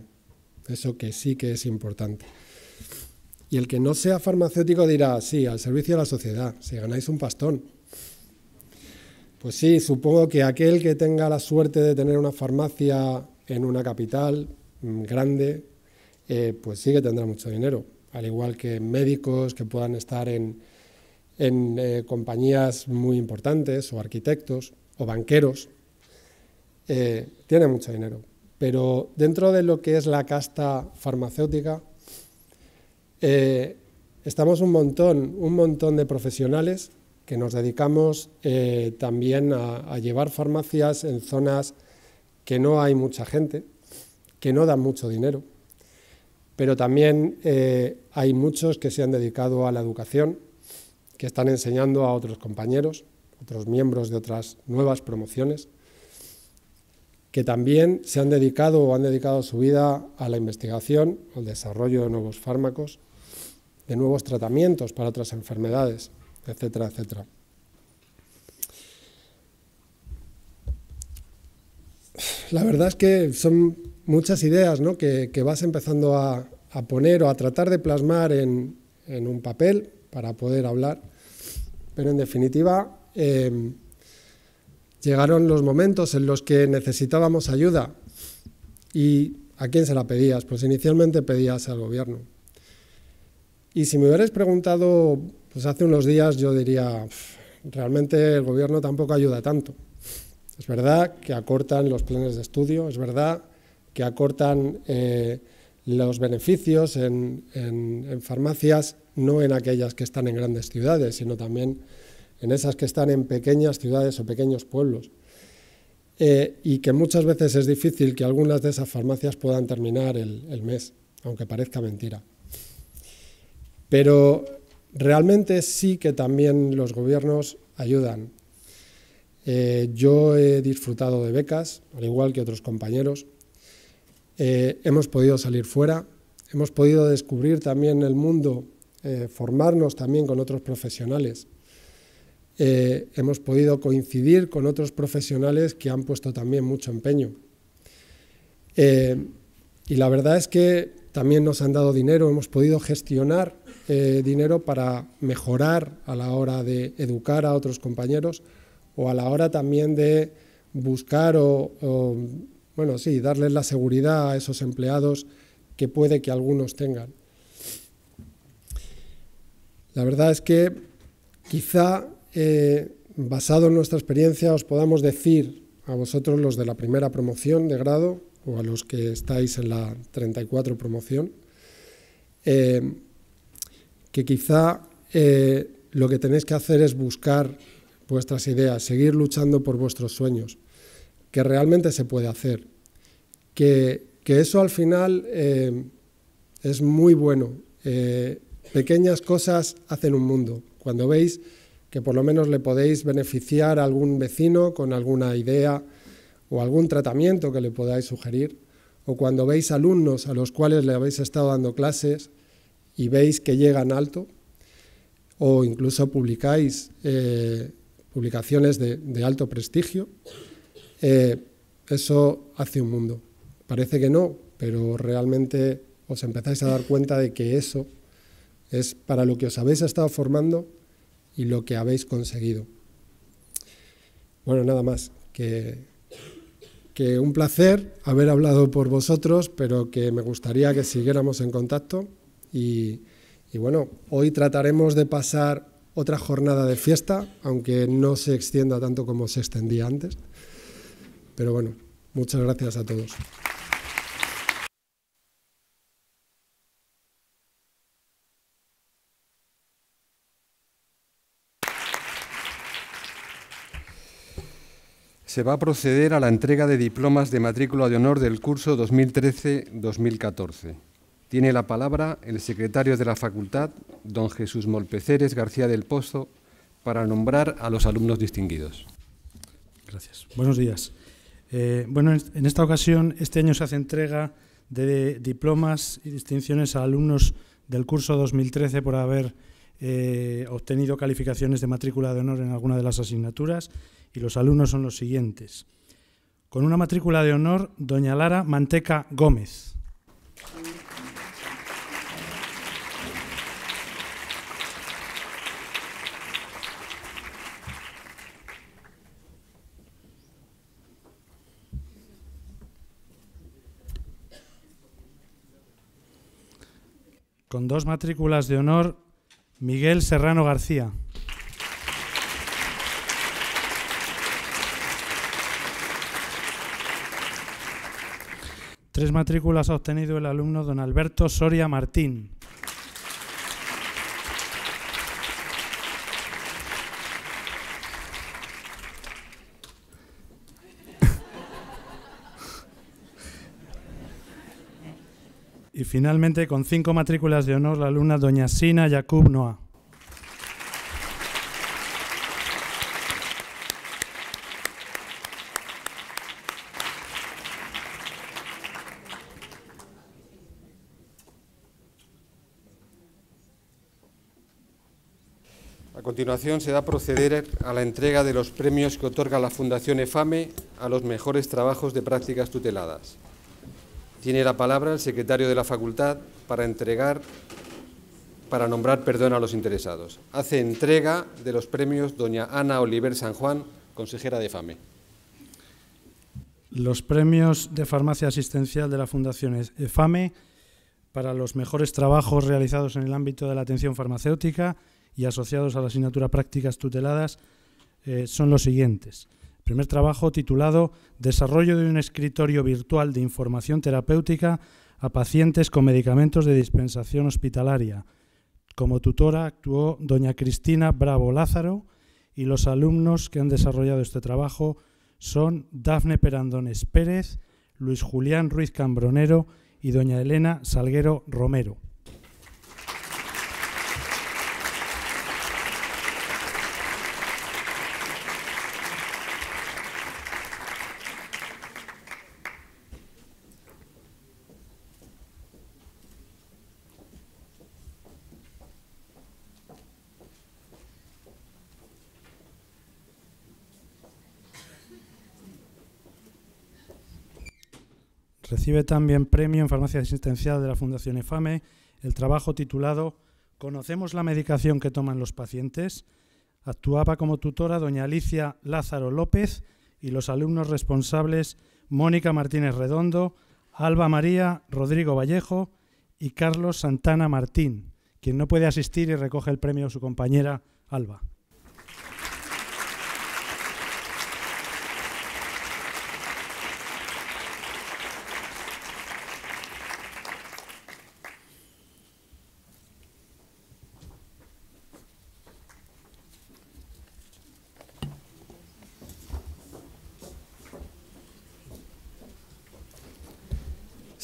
Eso que sí que es importante. Y el que no sea farmacéutico dirá, sí, al servicio de la sociedad, si ganáis un pastón. Pues sí, supongo que aquel que tenga la suerte de tener una farmacia en una capital, Mm, grande, eh, pues sí que tendrá mucho dinero. Al igual que médicos que puedan estar en, eh, compañías muy importantes, o arquitectos, o banqueros, eh, tiene mucho dinero. Pero dentro de lo que es la casta farmacéutica, estamos un montón, un montón de profesionales que nos dedicamos también a llevar farmacias en zonas que no hay mucha gente, que no dan mucho dinero, pero también eh, hay muchos que se han dedicado a la educación, que están enseñando a otros compañeros, otros miembros de otras nuevas promociones, que también se han dedicado o han dedicado su vida a la investigación, al desarrollo de nuevos fármacos, de nuevos tratamientos para otras enfermedades, etcétera, etcétera. La verdad es que son muchas ideas ¿no? que, vas empezando a, poner o a tratar de plasmar en, un papel para poder hablar. Pero en definitiva, em, llegaron los momentos en los que necesitábamos ayuda. ¿Y a quién se la pedías? Pues inicialmente pedías al gobierno. Y si me hubieras preguntado pues hace unos días, yo diría, realmente el gobierno tampoco ayuda tanto. Es verdad que acortan los planes de estudio, es verdad que acortan eh, los beneficios en, farmacias, no en aquellas que están en grandes ciudades, sino también en esas que están en pequeñas ciudades o pequeños pueblos. Eh, y que muchas veces es difícil que algunas de esas farmacias puedan terminar el, mes, aunque parezca mentira. Pero realmente sí que también los gobiernos ayudan. Eh, yo he disfrutado de becas, al igual que otros compañeros, eh, hemos podido salir fuera, hemos podido descubrir también el mundo, eh, formarnos también con otros profesionales. Eh, hemos podido coincidir con otros profesionales que han puesto también mucho empeño. y la verdad es que también nos han dado dinero, hemos podido gestionar dinero para mejorar a la hora de educar a otros compañeros o a la hora también de buscar o bueno, sí, darles la seguridad a esos empleados que puede que algunos tengan. La verdad es que quizá, eh, basado en nuestra experiencia, os podamos decir a vosotros los de la primera promoción de grado o a los que estáis en la 34 promoción, eh, que quizá eh, lo que tenéis que hacer es buscar vuestras ideas, seguir luchando por vuestros sueños que realmente se puede hacer. Que, eso al final eh, es muy bueno. Eh, pequeñas cosas hacen un mundo. Cuando veis que por lo menos le podéis beneficiar a algún vecino con alguna idea o algún tratamiento que le podáis sugerir, o cuando veis alumnos a los cuales le habéis estado dando clases y veis que llegan alto, o incluso publicáis eh, publicaciones de alto prestigio, eh, eso hace un mundo. Parece que no, pero realmente os empezáis a dar cuenta de que eso es para lo que os habéis estado formando y lo que habéis conseguido. Bueno, nada más, que, un placer haber hablado por vosotros, pero que me gustaría que siguiéramos en contacto y, y bueno, hoy trataremos de pasar otra jornada de fiesta, aunque no se extienda tanto como se extendía antes. Pero bueno, muchas gracias a todos. se va a proceder a la entrega de diplomas de matrícula de honor del curso 2013-2014. Tiene la palabra el secretario de la facultad, don Jesús Molpeceres García del Pozo, para nombrar a los alumnos distinguidos. Gracias. Buenos días. Eh, bueno, en esta ocasión, este año se hace entrega de diplomas y distinciones a alumnos del curso 2013 por haber eh, obtenido calificaciones de matrícula de honor en alguna de las asignaturas y los alumnos son los siguientes. Con una matrícula de honor, doña Lara Manteca Gómez. con dos matrículas de honor, Miguel Serrano García. Tres matrículas ha obtenido el alumno don Alberto Soria Martín. Y finalmente, con cinco matrículas de honor, la alumna doña Sina Yakub Noah. A continuación se da a proceder a la entrega de los premios que otorga la Fundación EFAME a los mejores trabajos de prácticas tuteladas. Tiene la palabra el secretario de la facultad para entregar, para nombrar perdón a los interesados. Hace entrega de los premios doña Ana Oliver San Juan, consejera de FAME. Los premios de farmacia asistencial de la Fundación FAME para los mejores trabajos realizados en el ámbito de la atención farmacéutica y asociados a la asignatura prácticas tuteladas eh, son los siguientes primer trabajo titulado Desarrollo de un escritorio virtual de información terapéutica a pacientes con medicamentos de dispensación hospitalaria. Como tutora actuó doña Cristina Bravo Lázaro y los alumnos que han desarrollado este trabajo son Dafne Perandones Pérez, Luis Julián Ruiz Cambronero y doña Elena Salguero Romero. Recibe también premio en farmacia asistencial de la Fundación EFAME el trabajo titulado ¿Conocemos la medicación que toman los pacientes? Actuaba como tutora doña Alicia Lázaro López y los alumnos responsables Mónica Martínez Redondo, Alba María, Rodrigo Vallejo y Carlos Santana Martín, quien no puede asistir y recoge el premio a su compañera Alba.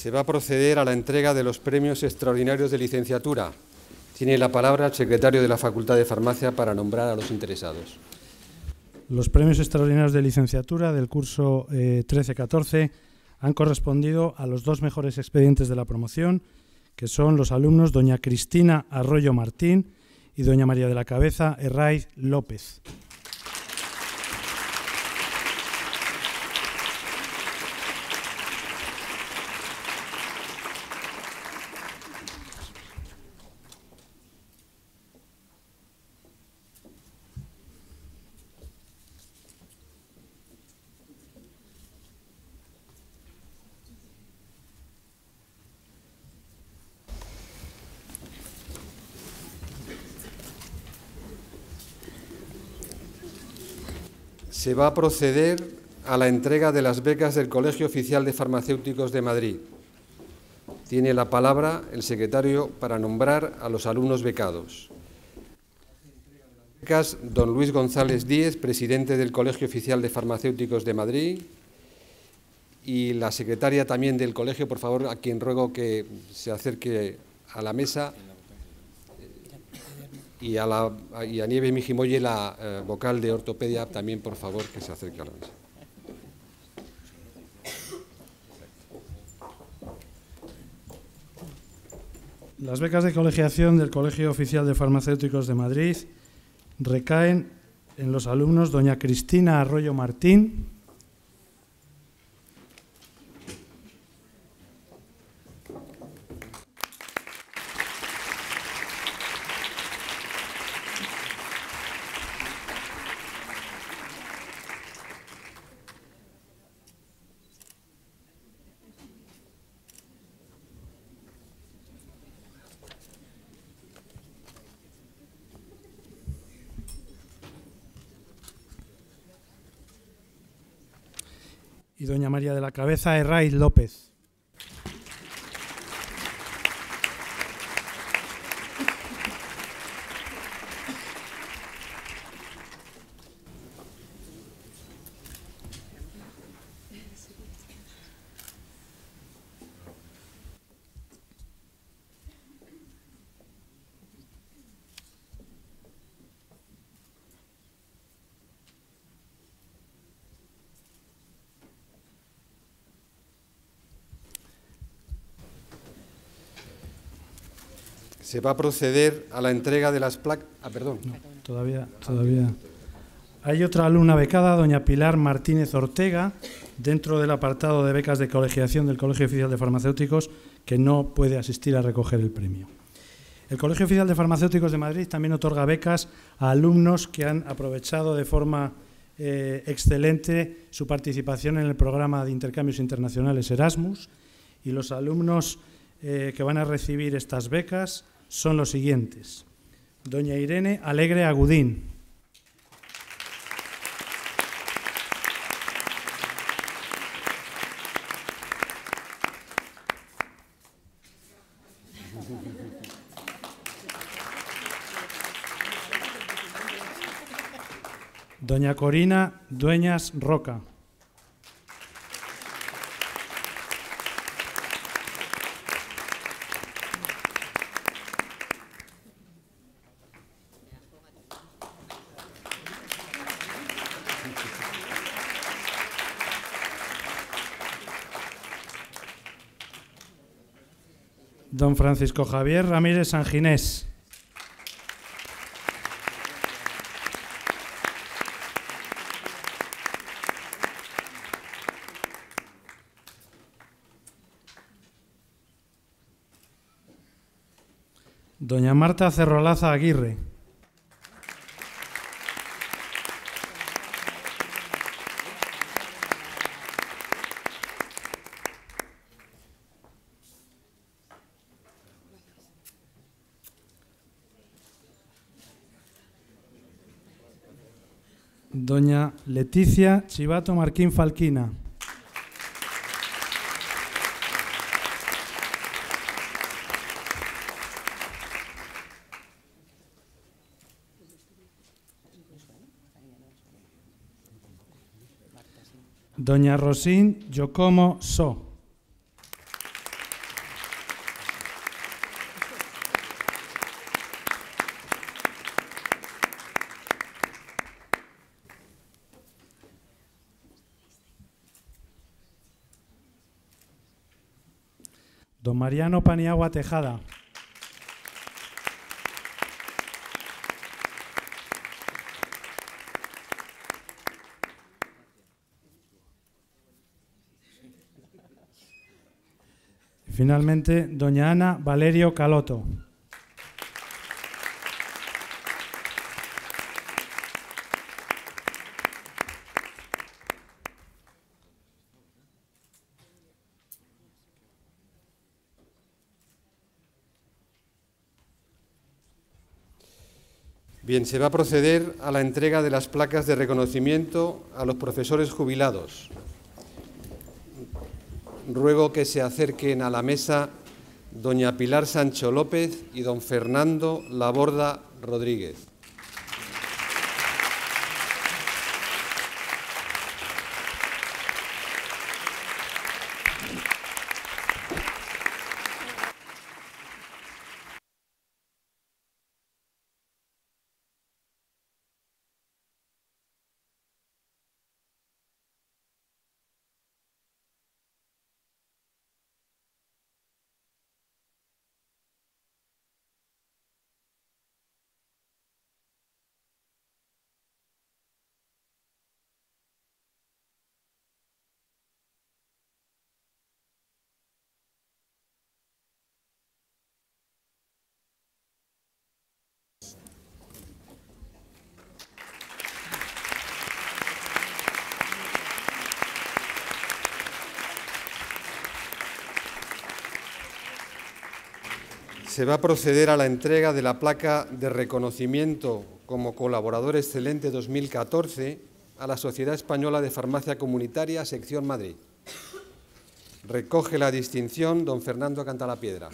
Se va a proceder a la entrega de los premios extraordinarios de licenciatura. Tiene la palabra el secretario de la Facultad de Farmacia para nombrar a los interesados. Los premios extraordinarios de licenciatura del curso 13-14 eh, han correspondido a los dos mejores expedientes de la promoción, que son los alumnos doña Cristina Arroyo Martín y doña María de la Cabeza Herraiz López. se va a proceder a la entrega de las becas del Colegio Oficial de Farmacéuticos de Madrid. Tiene la palabra el secretario para nombrar a los alumnos becados. don Luis González Díez, presidente del Colegio Oficial de Farmacéuticos de Madrid. Y la secretaria también del colegio, por favor, a quien ruego que se acerque a la mesa y a, la, Nieve Mijimoye, la eh, vocal de ortopedia, también por favor que se acerque a la mesa. Las becas de colegiación del Colegio Oficial de Farmacéuticos de Madrid recaen en los alumnos doña Cristina Arroyo Martín, y doña María de la Cabeza Rais López. se va a proceder a la entrega de las placas. Ah, perdón. todavía, todavía. Hay otra alumna becada, doña Pilar Martínez Ortega, dentro del apartado de becas de colegiación del Colegio Oficial de Farmacéuticos, que no puede asistir a recoger el premio. El Colegio Oficial de Farmacéuticos de Madrid también otorga becas a alumnos que han aprovechado de forma eh, excelente su participación en el programa de intercambios internacionales Erasmus y los alumnos eh, que van a recibir estas becas son los siguientes. Doña Irene Alegre Agudín. Doña Corina Dueñas Roca. don Francisco Javier Ramírez Sanginés. Doña Marta Cerrolaza Aguirre. Leticia Chivato Marquín Falquina. Doña Rosín Yocomo So. Mariano Paniagua Tejada. Finalmente, doña Ana Valerio Caloto. Bien, se va a proceder a la entrega de las placas de reconocimiento a los profesores jubilados. Ruego que se acerquen a la mesa doña Pilar Sancho López y don Fernando Laborda Rodríguez. se va a proceder a la entrega de la placa de reconocimiento como colaborador excelente 2014 a la Sociedad Española de Farmacia Comunitaria, sección Madrid. Recoge la distinción don Fernando Cantalapiedra.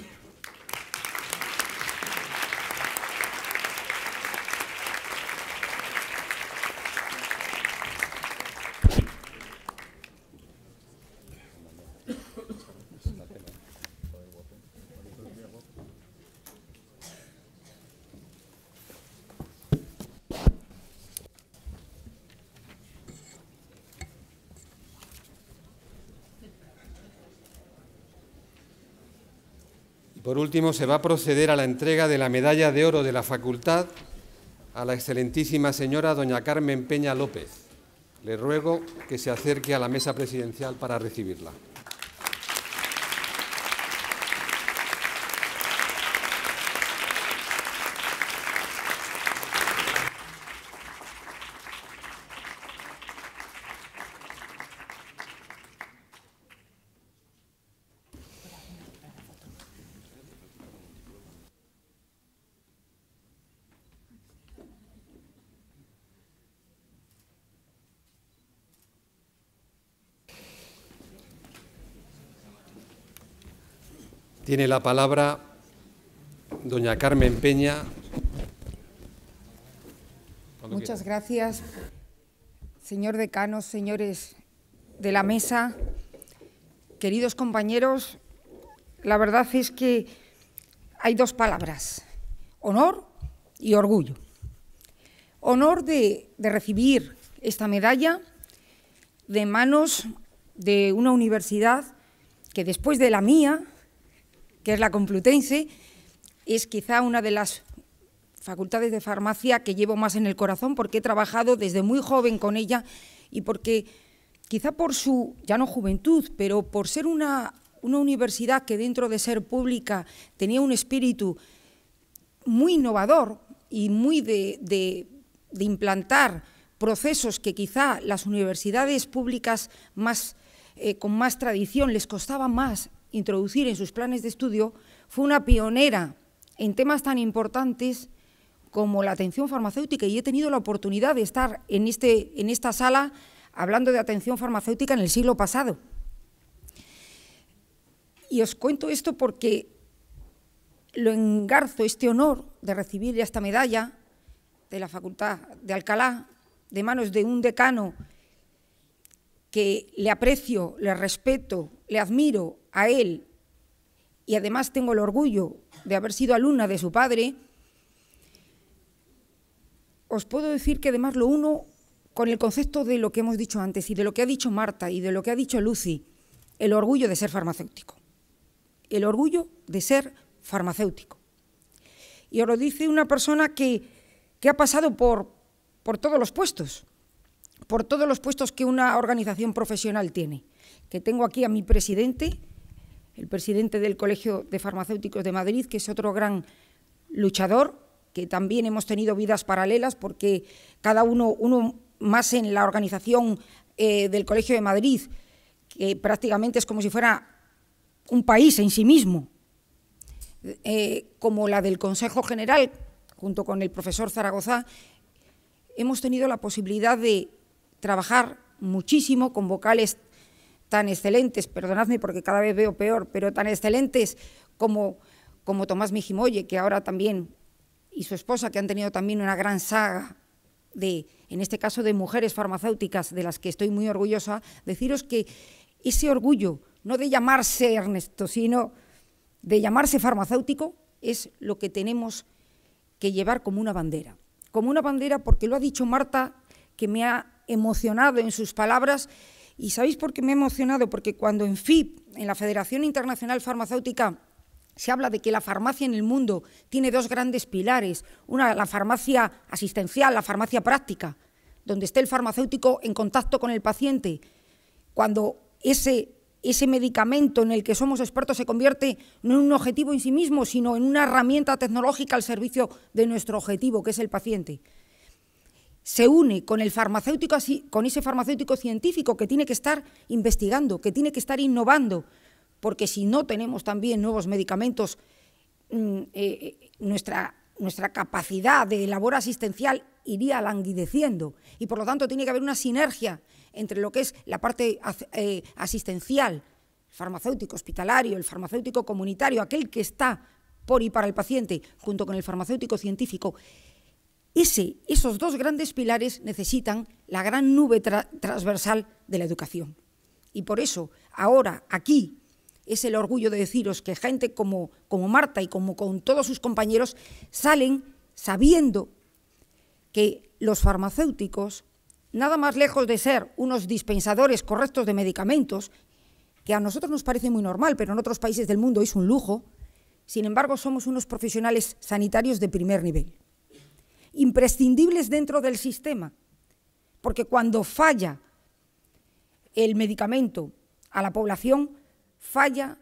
último, se va a proceder a la entrega de la Medalla de Oro de la Facultad a la excelentísima señora doña Carmen Peña López. Le ruego que se acerque a la mesa presidencial para recibirla. Tiene la palabra doña Carmen Peña. Muchas gracias, señor decano, señores de la mesa, queridos compañeros. La verdad es que hay dos palabras, honor y orgullo. Honor de recibir esta medalla de manos de una universidad que después de la mía que es la Complutense, es quizá una de las facultades de farmacia que llevo más en el corazón porque he trabajado desde muy joven con ella y porque quizá por su, ya no juventud, pero por ser una, universidad que dentro de ser pública tenía un espíritu muy innovador y muy de, implantar procesos que quizá las universidades públicas más, eh, con más tradición les costaba más introducir en sus planes de estudio, fue una pionera en temas tan importantes como la atención farmacéutica y he tenido la oportunidad de estar en, este, en esta sala hablando de atención farmacéutica en el siglo pasado. Y os cuento esto porque lo engarzo este honor de recibir esta medalla de la Facultad de Alcalá de manos de un decano que le aprecio, le respeto, le admiro a él, y además tengo el orgullo de haber sido alumna de su padre, os puedo decir que además lo uno con el concepto de lo que hemos dicho antes y de lo que ha dicho Marta y de lo que ha dicho Lucy, el orgullo de ser farmacéutico. El orgullo de ser farmacéutico. Y os lo dice una persona que, ha pasado por, por todos los puestos, por todos los puestos que una organización profesional tiene. Que tengo aquí a mi presidente, el presidente del Colegio de Farmacéuticos de Madrid, que es otro gran luchador, que también hemos tenido vidas paralelas porque cada uno, uno más en la organización eh, del Colegio de Madrid, que prácticamente es como si fuera un país en sí mismo, eh, como la del Consejo General, junto con el profesor Zaragoza, hemos tenido la posibilidad de trabajar muchísimo con vocales tan excelentes, perdonadme porque cada vez veo peor, pero tan excelentes como, como Tomás Mijimoye, que ahora también, y su esposa, que han tenido también una gran saga de, en este caso, de mujeres farmacéuticas, de las que estoy muy orgullosa, deciros que ese orgullo, no de llamarse Ernesto, sino de llamarse farmacéutico, es lo que tenemos que llevar como una bandera. Como una bandera porque lo ha dicho Marta, que me ha emocionado en sus palabras, ¿Y sabéis por qué me he emocionado? Porque cuando en FIP, en la Federación Internacional Farmacéutica, se habla de que la farmacia en el mundo tiene dos grandes pilares, una la farmacia asistencial, la farmacia práctica, donde esté el farmacéutico en contacto con el paciente. Cuando ese ese medicamento en el que somos expertos se convierte no en un objetivo en sí mismo, sino en una herramienta tecnológica al servicio de nuestro objetivo, que es el paciente se une con el farmacéutico, con ese farmacéutico científico que tiene que estar investigando, que tiene que estar innovando, porque si no tenemos también nuevos medicamentos, mm, eh, eh, nuestra, nuestra capacidad de labor asistencial iría languideciendo y por lo tanto tiene que haber una sinergia entre lo que es la parte eh, asistencial, farmacéutico hospitalario, el farmacéutico comunitario, aquel que está por y para el paciente, junto con el farmacéutico científico esos dos grandes pilares necesitan la gran nube transversal de la educación. Y por eso, ahora, aquí, es el orgullo de deciros que gente como, como Marta y como con todos sus compañeros salen sabiendo que los farmacéuticos, nada más lejos de ser unos dispensadores correctos de medicamentos, que a nosotros nos parece muy normal, pero en otros países del mundo es un lujo, sin embargo somos unos profesionales sanitarios de primer nivel imprescindibles dentro del sistema, porque cuando falla el medicamento a la población, falla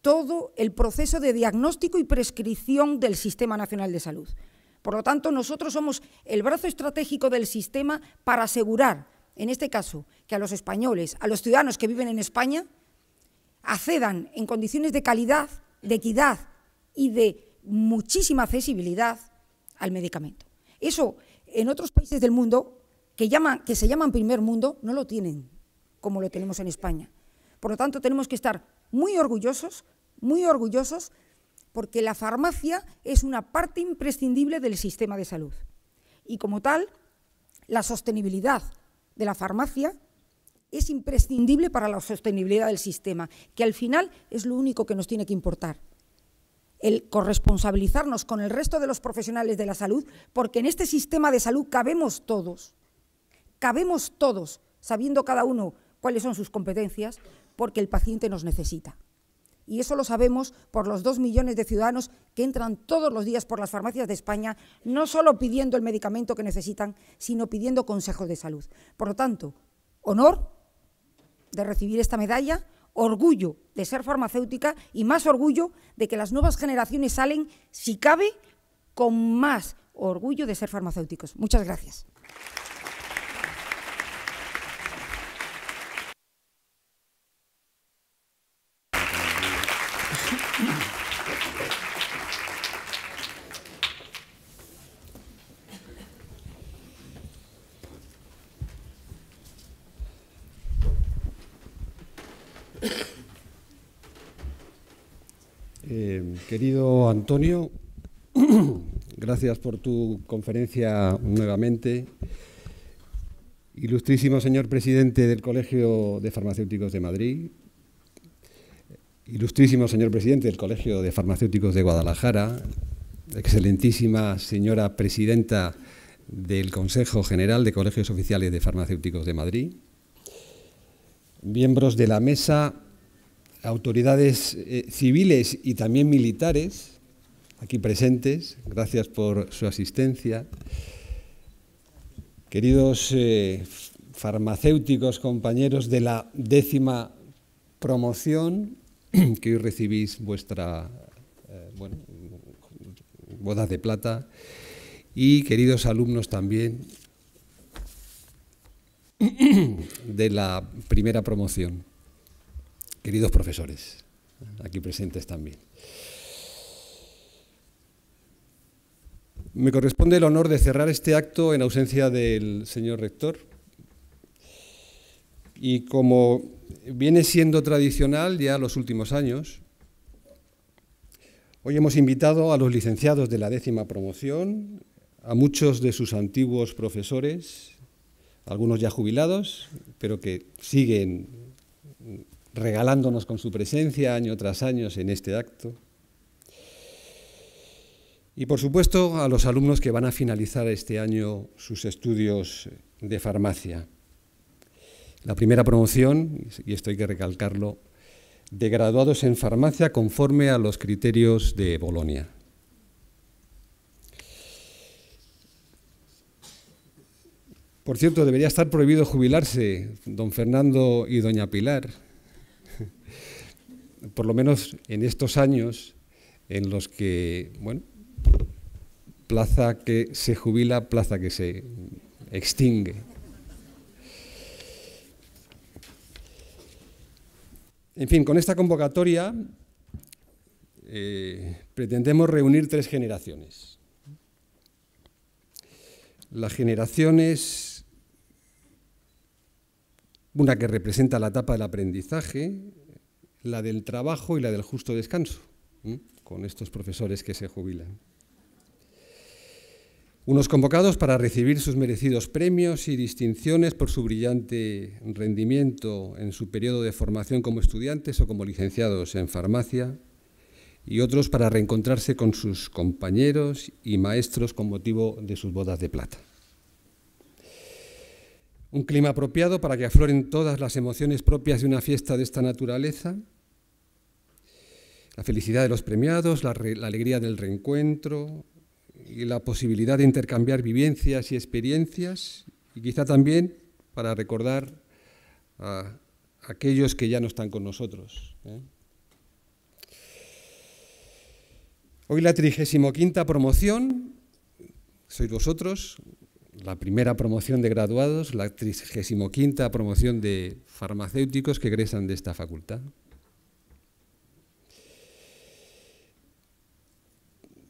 todo el proceso de diagnóstico y prescripción del Sistema Nacional de Salud. Por lo tanto, nosotros somos el brazo estratégico del sistema para asegurar, en este caso, que a los españoles, a los ciudadanos que viven en España, accedan en condiciones de calidad, de equidad y de muchísima accesibilidad al medicamento. Eso en otros países del mundo, que, se llaman primer mundo, no lo tienen como lo tenemos en España. Por lo tanto, tenemos que estar muy orgullosos, muy orgullosos, porque la farmacia es una parte imprescindible del sistema de salud. Y como tal, la sostenibilidad de la farmacia es imprescindible para la sostenibilidad del sistema, que al final es lo único que nos tiene que importar el corresponsabilizarnos con el resto de los profesionales de la salud, porque en este sistema de salud cabemos todos, cabemos todos, sabiendo cada uno cuáles son sus competencias, porque el paciente nos necesita. Y eso lo sabemos por los dos millones de ciudadanos que entran todos los días por las farmacias de España, no solo pidiendo el medicamento que necesitan, sino pidiendo consejos de salud. Por lo tanto, honor de recibir esta medalla, orgullo de ser farmacéutica y más orgullo de que las nuevas generaciones salen, si cabe, con más orgullo de ser farmacéuticos. Muchas gracias. Querido Antonio, gracias por tu conferencia nuevamente. Ilustrísimo señor presidente del Colegio de Farmacéuticos de Madrid, ilustrísimo señor presidente del Colegio de Farmacéuticos de Guadalajara, excelentísima señora presidenta del Consejo General de Colegios Oficiales de Farmacéuticos de Madrid, miembros de la mesa autoridades eh, civiles y también militares aquí presentes. Gracias por su asistencia. Queridos eh, farmacéuticos, compañeros de la décima promoción, que hoy recibís vuestra eh, boda de plata, y queridos alumnos también de la primera promoción queridos profesores, aquí presentes también. Me corresponde el honor de cerrar este acto en ausencia del señor rector. Y como viene siendo tradicional ya los últimos años, hoy hemos invitado a los licenciados de la décima promoción, a muchos de sus antiguos profesores, algunos ya jubilados, pero que siguen regalándonos con su presencia año tras año en este acto. Y por supuesto a los alumnos que van a finalizar este año sus estudios de farmacia. La primera promoción, y esto hay que recalcarlo, de graduados en farmacia conforme a los criterios de Bolonia. Por cierto, debería estar prohibido jubilarse don Fernando y doña Pilar, por lo menos en estos años en los que, bueno, plaza que se jubila, plaza que se extingue. En fin, con esta convocatoria eh, pretendemos reunir tres generaciones. Las generaciones, una que representa la etapa del aprendizaje, la del trabajo y la del justo descanso, con estos profesores que se jubilan. Unos convocados para recibir sus merecidos premios y distinciones por su brillante rendimiento en su periodo de formación como estudiantes o como licenciados en farmacia, y otros para reencontrarse con sus compañeros y maestros con motivo de sus bodas de plata. Un clima apropiado para que afloren todas las emociones propias de una fiesta de esta naturaleza la felicidad de los premiados, la, alegría del reencuentro y la posibilidad de intercambiar vivencias y experiencias y quizá también para recordar a aquellos que ya no están con nosotros. ¿eh? Hoy la 35 promoción, sois vosotros, la primera promoción de graduados, la 35 promoción de farmacéuticos que egresan de esta facultad.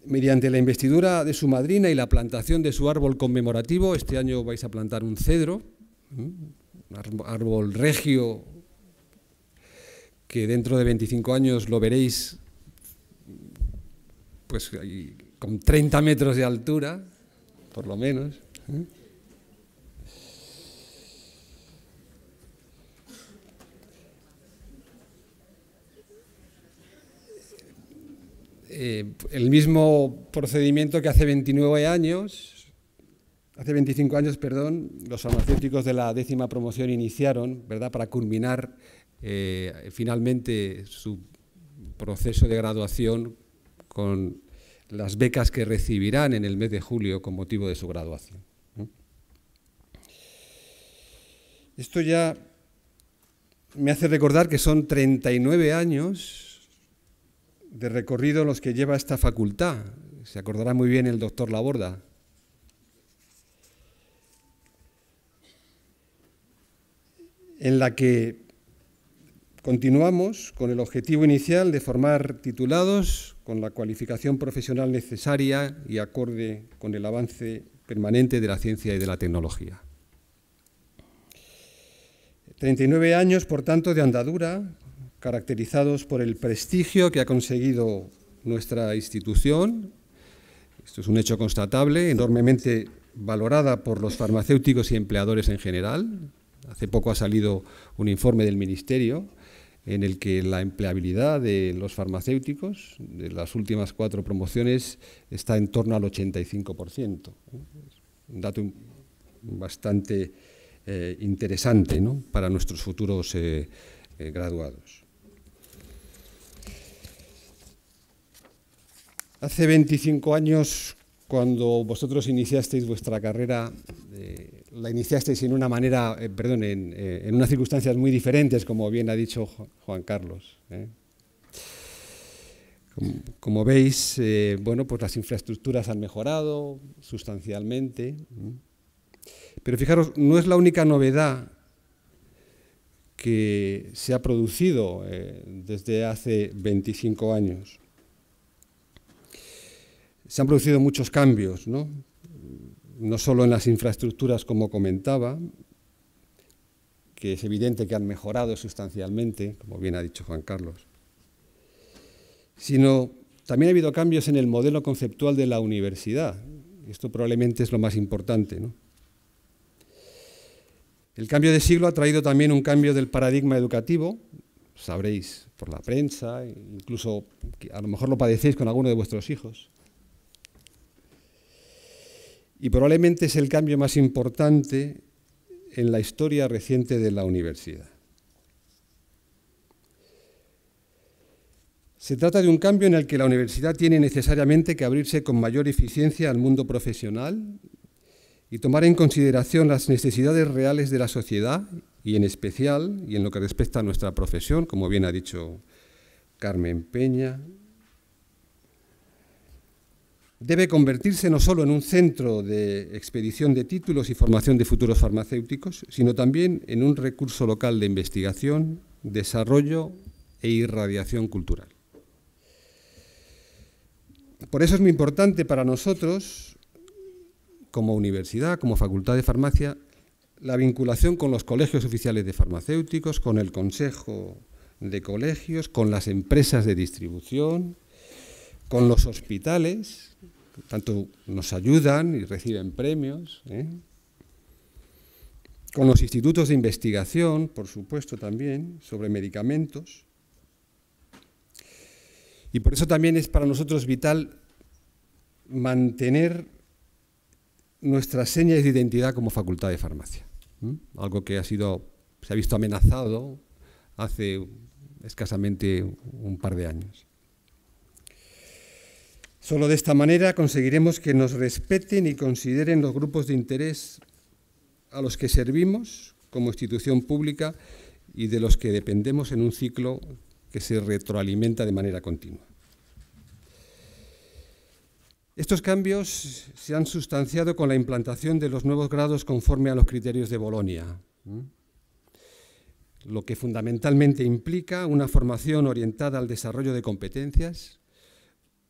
mediante la investidura de su madrina y la plantación de su árbol conmemorativo, este año vais a plantar un cedro, un árbol regio que dentro de 25 años lo veréis pues, con 30 metros de altura, por lo menos. ¿eh? Eh, el mismo procedimiento que hace 29 años, hace 25 años, perdón, los farmacéuticos de la décima promoción iniciaron, ¿verdad?, para culminar eh, finalmente su proceso de graduación con las becas que recibirán en el mes de julio con motivo de su graduación. Esto ya me hace recordar que son 39 años de recorrido los que lleva esta facultad. Se acordará muy bien el doctor Laborda. En la que continuamos con el objetivo inicial de formar titulados con la cualificación profesional necesaria y acorde con el avance permanente de la ciencia y de la tecnología. 39 años, por tanto, de andadura caracterizados por el prestigio que ha conseguido nuestra institución, esto es un hecho constatable, enormemente valorada por los farmacéuticos y empleadores en general. Hace poco ha salido un informe del Ministerio en el que la empleabilidad de los farmacéuticos de las últimas cuatro promociones está en torno al 85%. Un dato bastante eh, interesante para nuestros futuros eh, eh, graduados. Hace 25 años, cuando vosotros iniciasteis vuestra carrera, eh, la iniciasteis en una manera, eh, perdón, eh, en, unas circunstancias muy diferentes, como bien ha dicho Juan Carlos. Como, como, veis, bueno, pues las infraestructuras han mejorado sustancialmente. Pero fijaros, no es la única novedad que se ha producido desde hace 25 años se han producido muchos cambios, ¿no? no solo en las infraestructuras, como comentaba, que es evidente que han mejorado sustancialmente, como bien ha dicho Juan Carlos, sino también ha habido cambios en el modelo conceptual de la universidad. Esto probablemente es lo más importante. El cambio de siglo ha traído también un cambio del paradigma educativo, sabréis por la prensa, incluso a lo mejor lo padecéis con alguno de vuestros hijos y probablemente es el cambio más importante en la historia reciente de la universidad. Se trata de un cambio en el que la universidad tiene necesariamente que abrirse con mayor eficiencia al mundo profesional y tomar en consideración las necesidades reales de la sociedad y en especial, y en lo que respecta a nuestra profesión, como bien ha dicho Carmen Peña, debe convertirse no solo en un centro de expedición de títulos y formación de futuros farmacéuticos, sino también en un recurso local de investigación, desarrollo e irradiación cultural. Por eso es muy importante para nosotros, como universidad, como facultad de farmacia, la vinculación con los colegios oficiales de farmacéuticos, con el Consejo de Colegios, con las empresas de distribución, con los hospitales, tanto nos ayudan y reciben premios. ¿eh? Con los institutos de investigación, por supuesto, también, sobre medicamentos. Y por eso también es para nosotros vital mantener nuestras señas de identidad como facultad de farmacia. Algo que ha sido, se ha visto amenazado hace escasamente un par de años. Solo de esta manera conseguiremos que nos respeten y consideren los grupos de interés a los que servimos como institución pública y de los que dependemos en un ciclo que se retroalimenta de manera continua. Estos cambios se han sustanciado con la implantación de los nuevos grados conforme a los criterios de Bolonia, lo que fundamentalmente implica una formación orientada al desarrollo de competencias,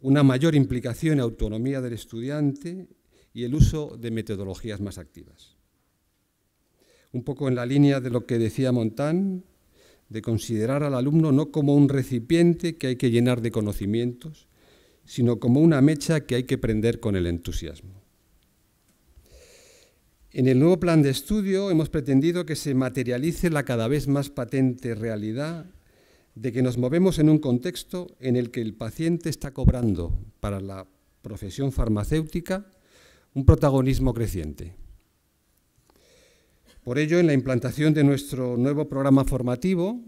una mayor implicación y autonomía del estudiante y el uso de metodologías más activas. Un poco en la línea de lo que decía Montán, de considerar al alumno no como un recipiente que hay que llenar de conocimientos, sino como una mecha que hay que prender con el entusiasmo. En el nuevo plan de estudio hemos pretendido que se materialice la cada vez más patente realidad de que nos movemos en un contexto en el que el paciente está cobrando para la profesión farmacéutica un protagonismo creciente. Por ello, en la implantación de nuestro nuevo programa formativo,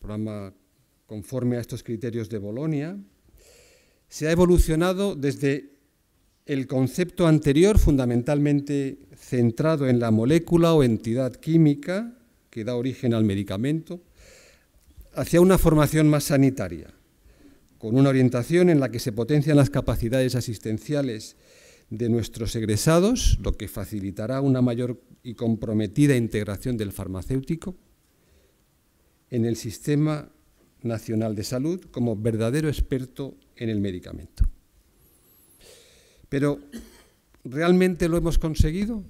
programa conforme a estos criterios de Bolonia, se ha evolucionado desde el concepto anterior, fundamentalmente centrado en la molécula o entidad química que da origen al medicamento, hacia una formación más sanitaria, con una orientación en la que se potencian las capacidades asistenciales de nuestros egresados, lo que facilitará una mayor y comprometida integración del farmacéutico en el sistema nacional de salud como verdadero experto en el medicamento. Pero, ¿realmente lo hemos conseguido?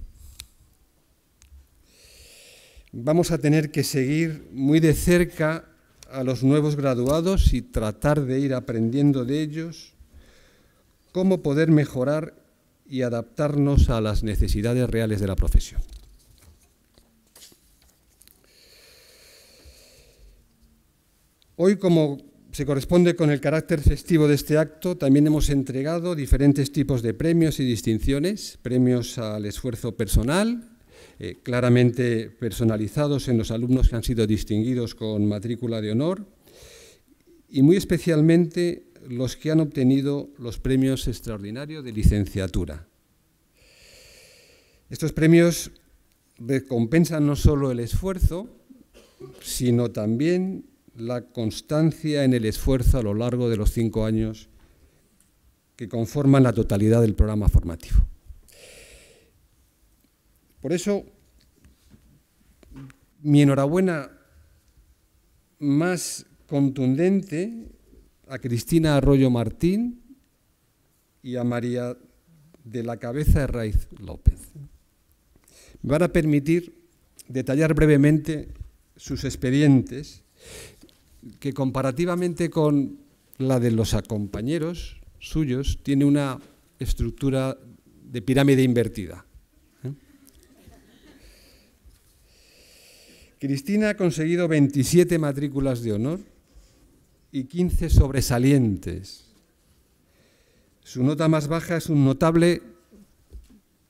Vamos a tener que seguir muy de cerca a los nuevos graduados y tratar de ir aprendiendo de ellos cómo poder mejorar y adaptarnos a las necesidades reales de la profesión. Hoy, como se corresponde con el carácter festivo de este acto, también hemos entregado diferentes tipos de premios y distinciones, premios al esfuerzo personal, eh, claramente personalizados en los alumnos que han sido distinguidos con matrícula de honor y muy especialmente los que han obtenido los premios extraordinarios de licenciatura. Estos premios recompensan no solo el esfuerzo, sino también la constancia en el esfuerzo a lo largo de los cinco años que conforman la totalidad del programa formativo. Por eso, mi enhorabuena más contundente a Cristina Arroyo Martín y a María de la Cabeza Raiz López. Me van a permitir detallar brevemente sus expedientes, que comparativamente con la de los compañeros suyos, tiene una estructura de pirámide invertida. Cristina ha conseguido 27 matrículas de honor y 15 sobresalientes. Su nota más baja es un notable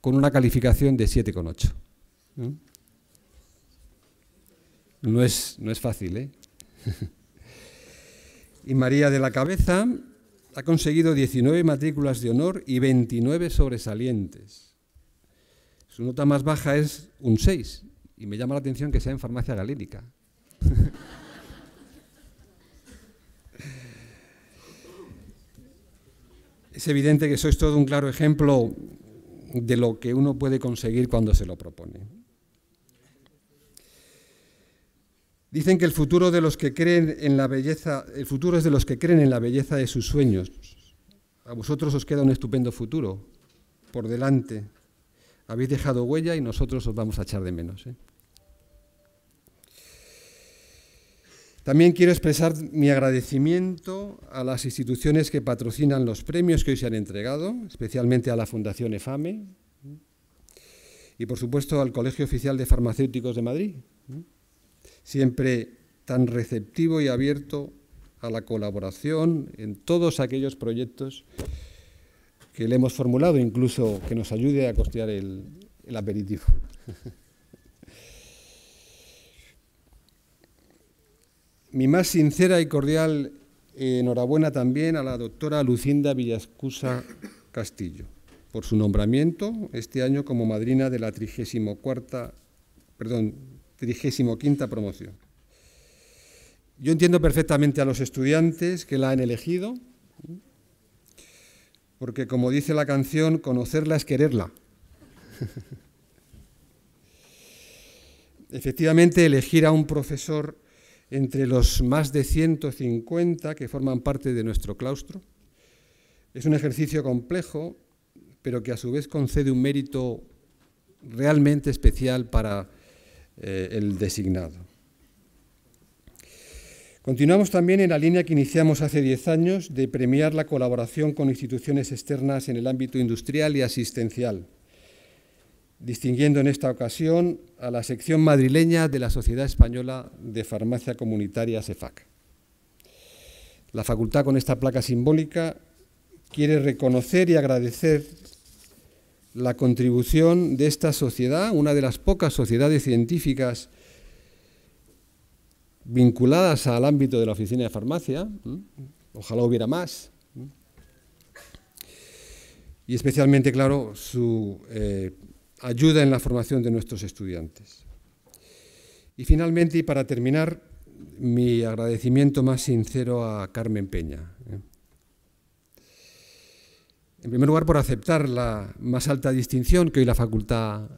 con una calificación de 7,8. No es, no es fácil, ¿eh? y María de la Cabeza ha conseguido 19 matrículas de honor y 29 sobresalientes. Su nota más baja es un 6 y me llama la atención que sea en farmacia galírica. es evidente que sois todo un claro ejemplo de lo que uno puede conseguir cuando se lo propone. Dicen que el futuro de los que creen en la belleza, el futuro es de los que creen en la belleza de sus sueños. A vosotros os queda un estupendo futuro por delante. Habéis dejado huella y nosotros os vamos a echar de menos. ¿eh? También quiero expresar mi agradecimiento a las instituciones que patrocinan los premios que hoy se han entregado, especialmente a la Fundación EFAME y, por supuesto, al Colegio Oficial de Farmacéuticos de Madrid, siempre tan receptivo y abierto a la colaboración en todos aquellos proyectos que le hemos formulado, incluso que nos ayude a costear el, aperitivo. Mi más sincera y cordial enhorabuena también a la doctora Lucinda Villascusa Castillo por su nombramiento este año como madrina de la 34, perdón, 35 promoción. Yo entiendo perfectamente a los estudiantes que la han elegido, porque como dice la canción, conocerla es quererla. Efectivamente, elegir a un profesor entre los más de 150 que forman parte de nuestro claustro. Es un ejercicio complejo, pero que a su vez concede un mérito realmente especial para eh, el designado. Continuamos también en la línea que iniciamos hace 10 años de premiar la colaboración con instituciones externas en el ámbito industrial y asistencial, distinguiendo en esta ocasión a la sección madrileña de la Sociedad Española de Farmacia Comunitaria CEFAC. La facultad con esta placa simbólica quiere reconocer y agradecer la contribución de esta sociedad, una de las pocas sociedades científicas vinculadas al ámbito de la oficina de farmacia, ojalá hubiera más, y especialmente, claro, su eh, ayuda en la formación de nuestros estudiantes. Y finalmente, y para terminar, mi agradecimiento más sincero a Carmen Peña. ¿eh? En primer lugar, por aceptar la más alta distinción que hoy la facultad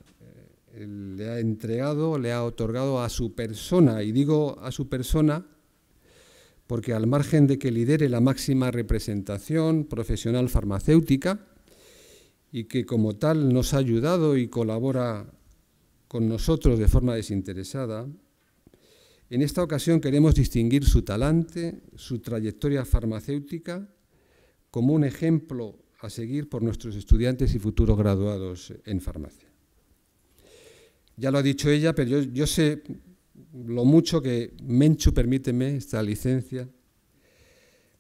eh, le ha entregado, le ha otorgado a su persona, y digo a su persona porque al margen de que lidere la máxima representación profesional farmacéutica, y que como tal nos ha ayudado y colabora con nosotros de forma desinteresada, en esta ocasión queremos distinguir su talante, su trayectoria farmacéutica, como un ejemplo a seguir por nuestros estudiantes y futuros graduados en farmacia. Ya lo ha dicho ella, pero yo, sé lo mucho que Menchu, permíteme esta licencia,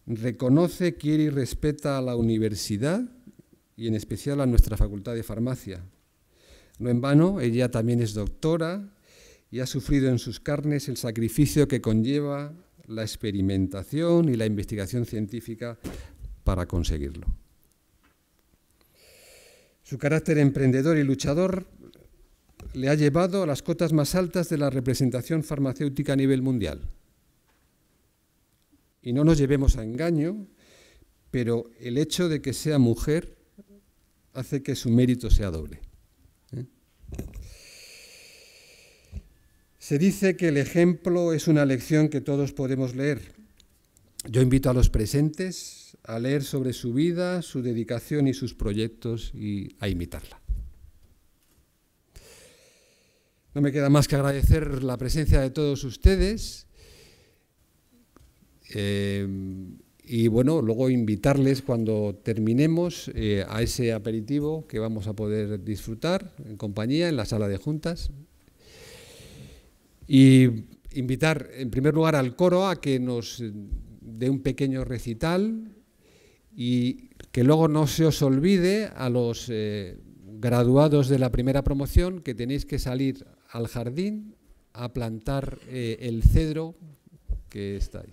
reconoce, quiere y respeta a la universidad y en especial a nuestra Facultad de Farmacia. No en vano, ella también es doctora y ha sufrido en sus carnes el sacrificio que conlleva la experimentación y la investigación científica para conseguirlo. Su carácter emprendedor y luchador le ha llevado a las cotas más altas de la representación farmacéutica a nivel mundial. Y no nos llevemos a engaño, pero el hecho de que sea mujer hace que su mérito sea doble. ¿eh? Se dice que el ejemplo es una lección que todos podemos leer. Yo invito a los presentes a leer sobre su vida, su dedicación y sus proyectos y a imitarla. No me queda más que agradecer la presencia de todos ustedes. Eh, y bueno, luego invitarles cuando terminemos eh, a ese aperitivo que vamos a poder disfrutar en compañía en la sala de juntas. Y invitar en primer lugar al coro a que nos dé un pequeño recital y que luego no se os olvide a los eh, graduados de la primera promoción que tenéis que salir al jardín a plantar eh, el cedro que está ahí.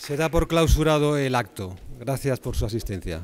Se da por clausurado el acto. Gracias por su asistencia.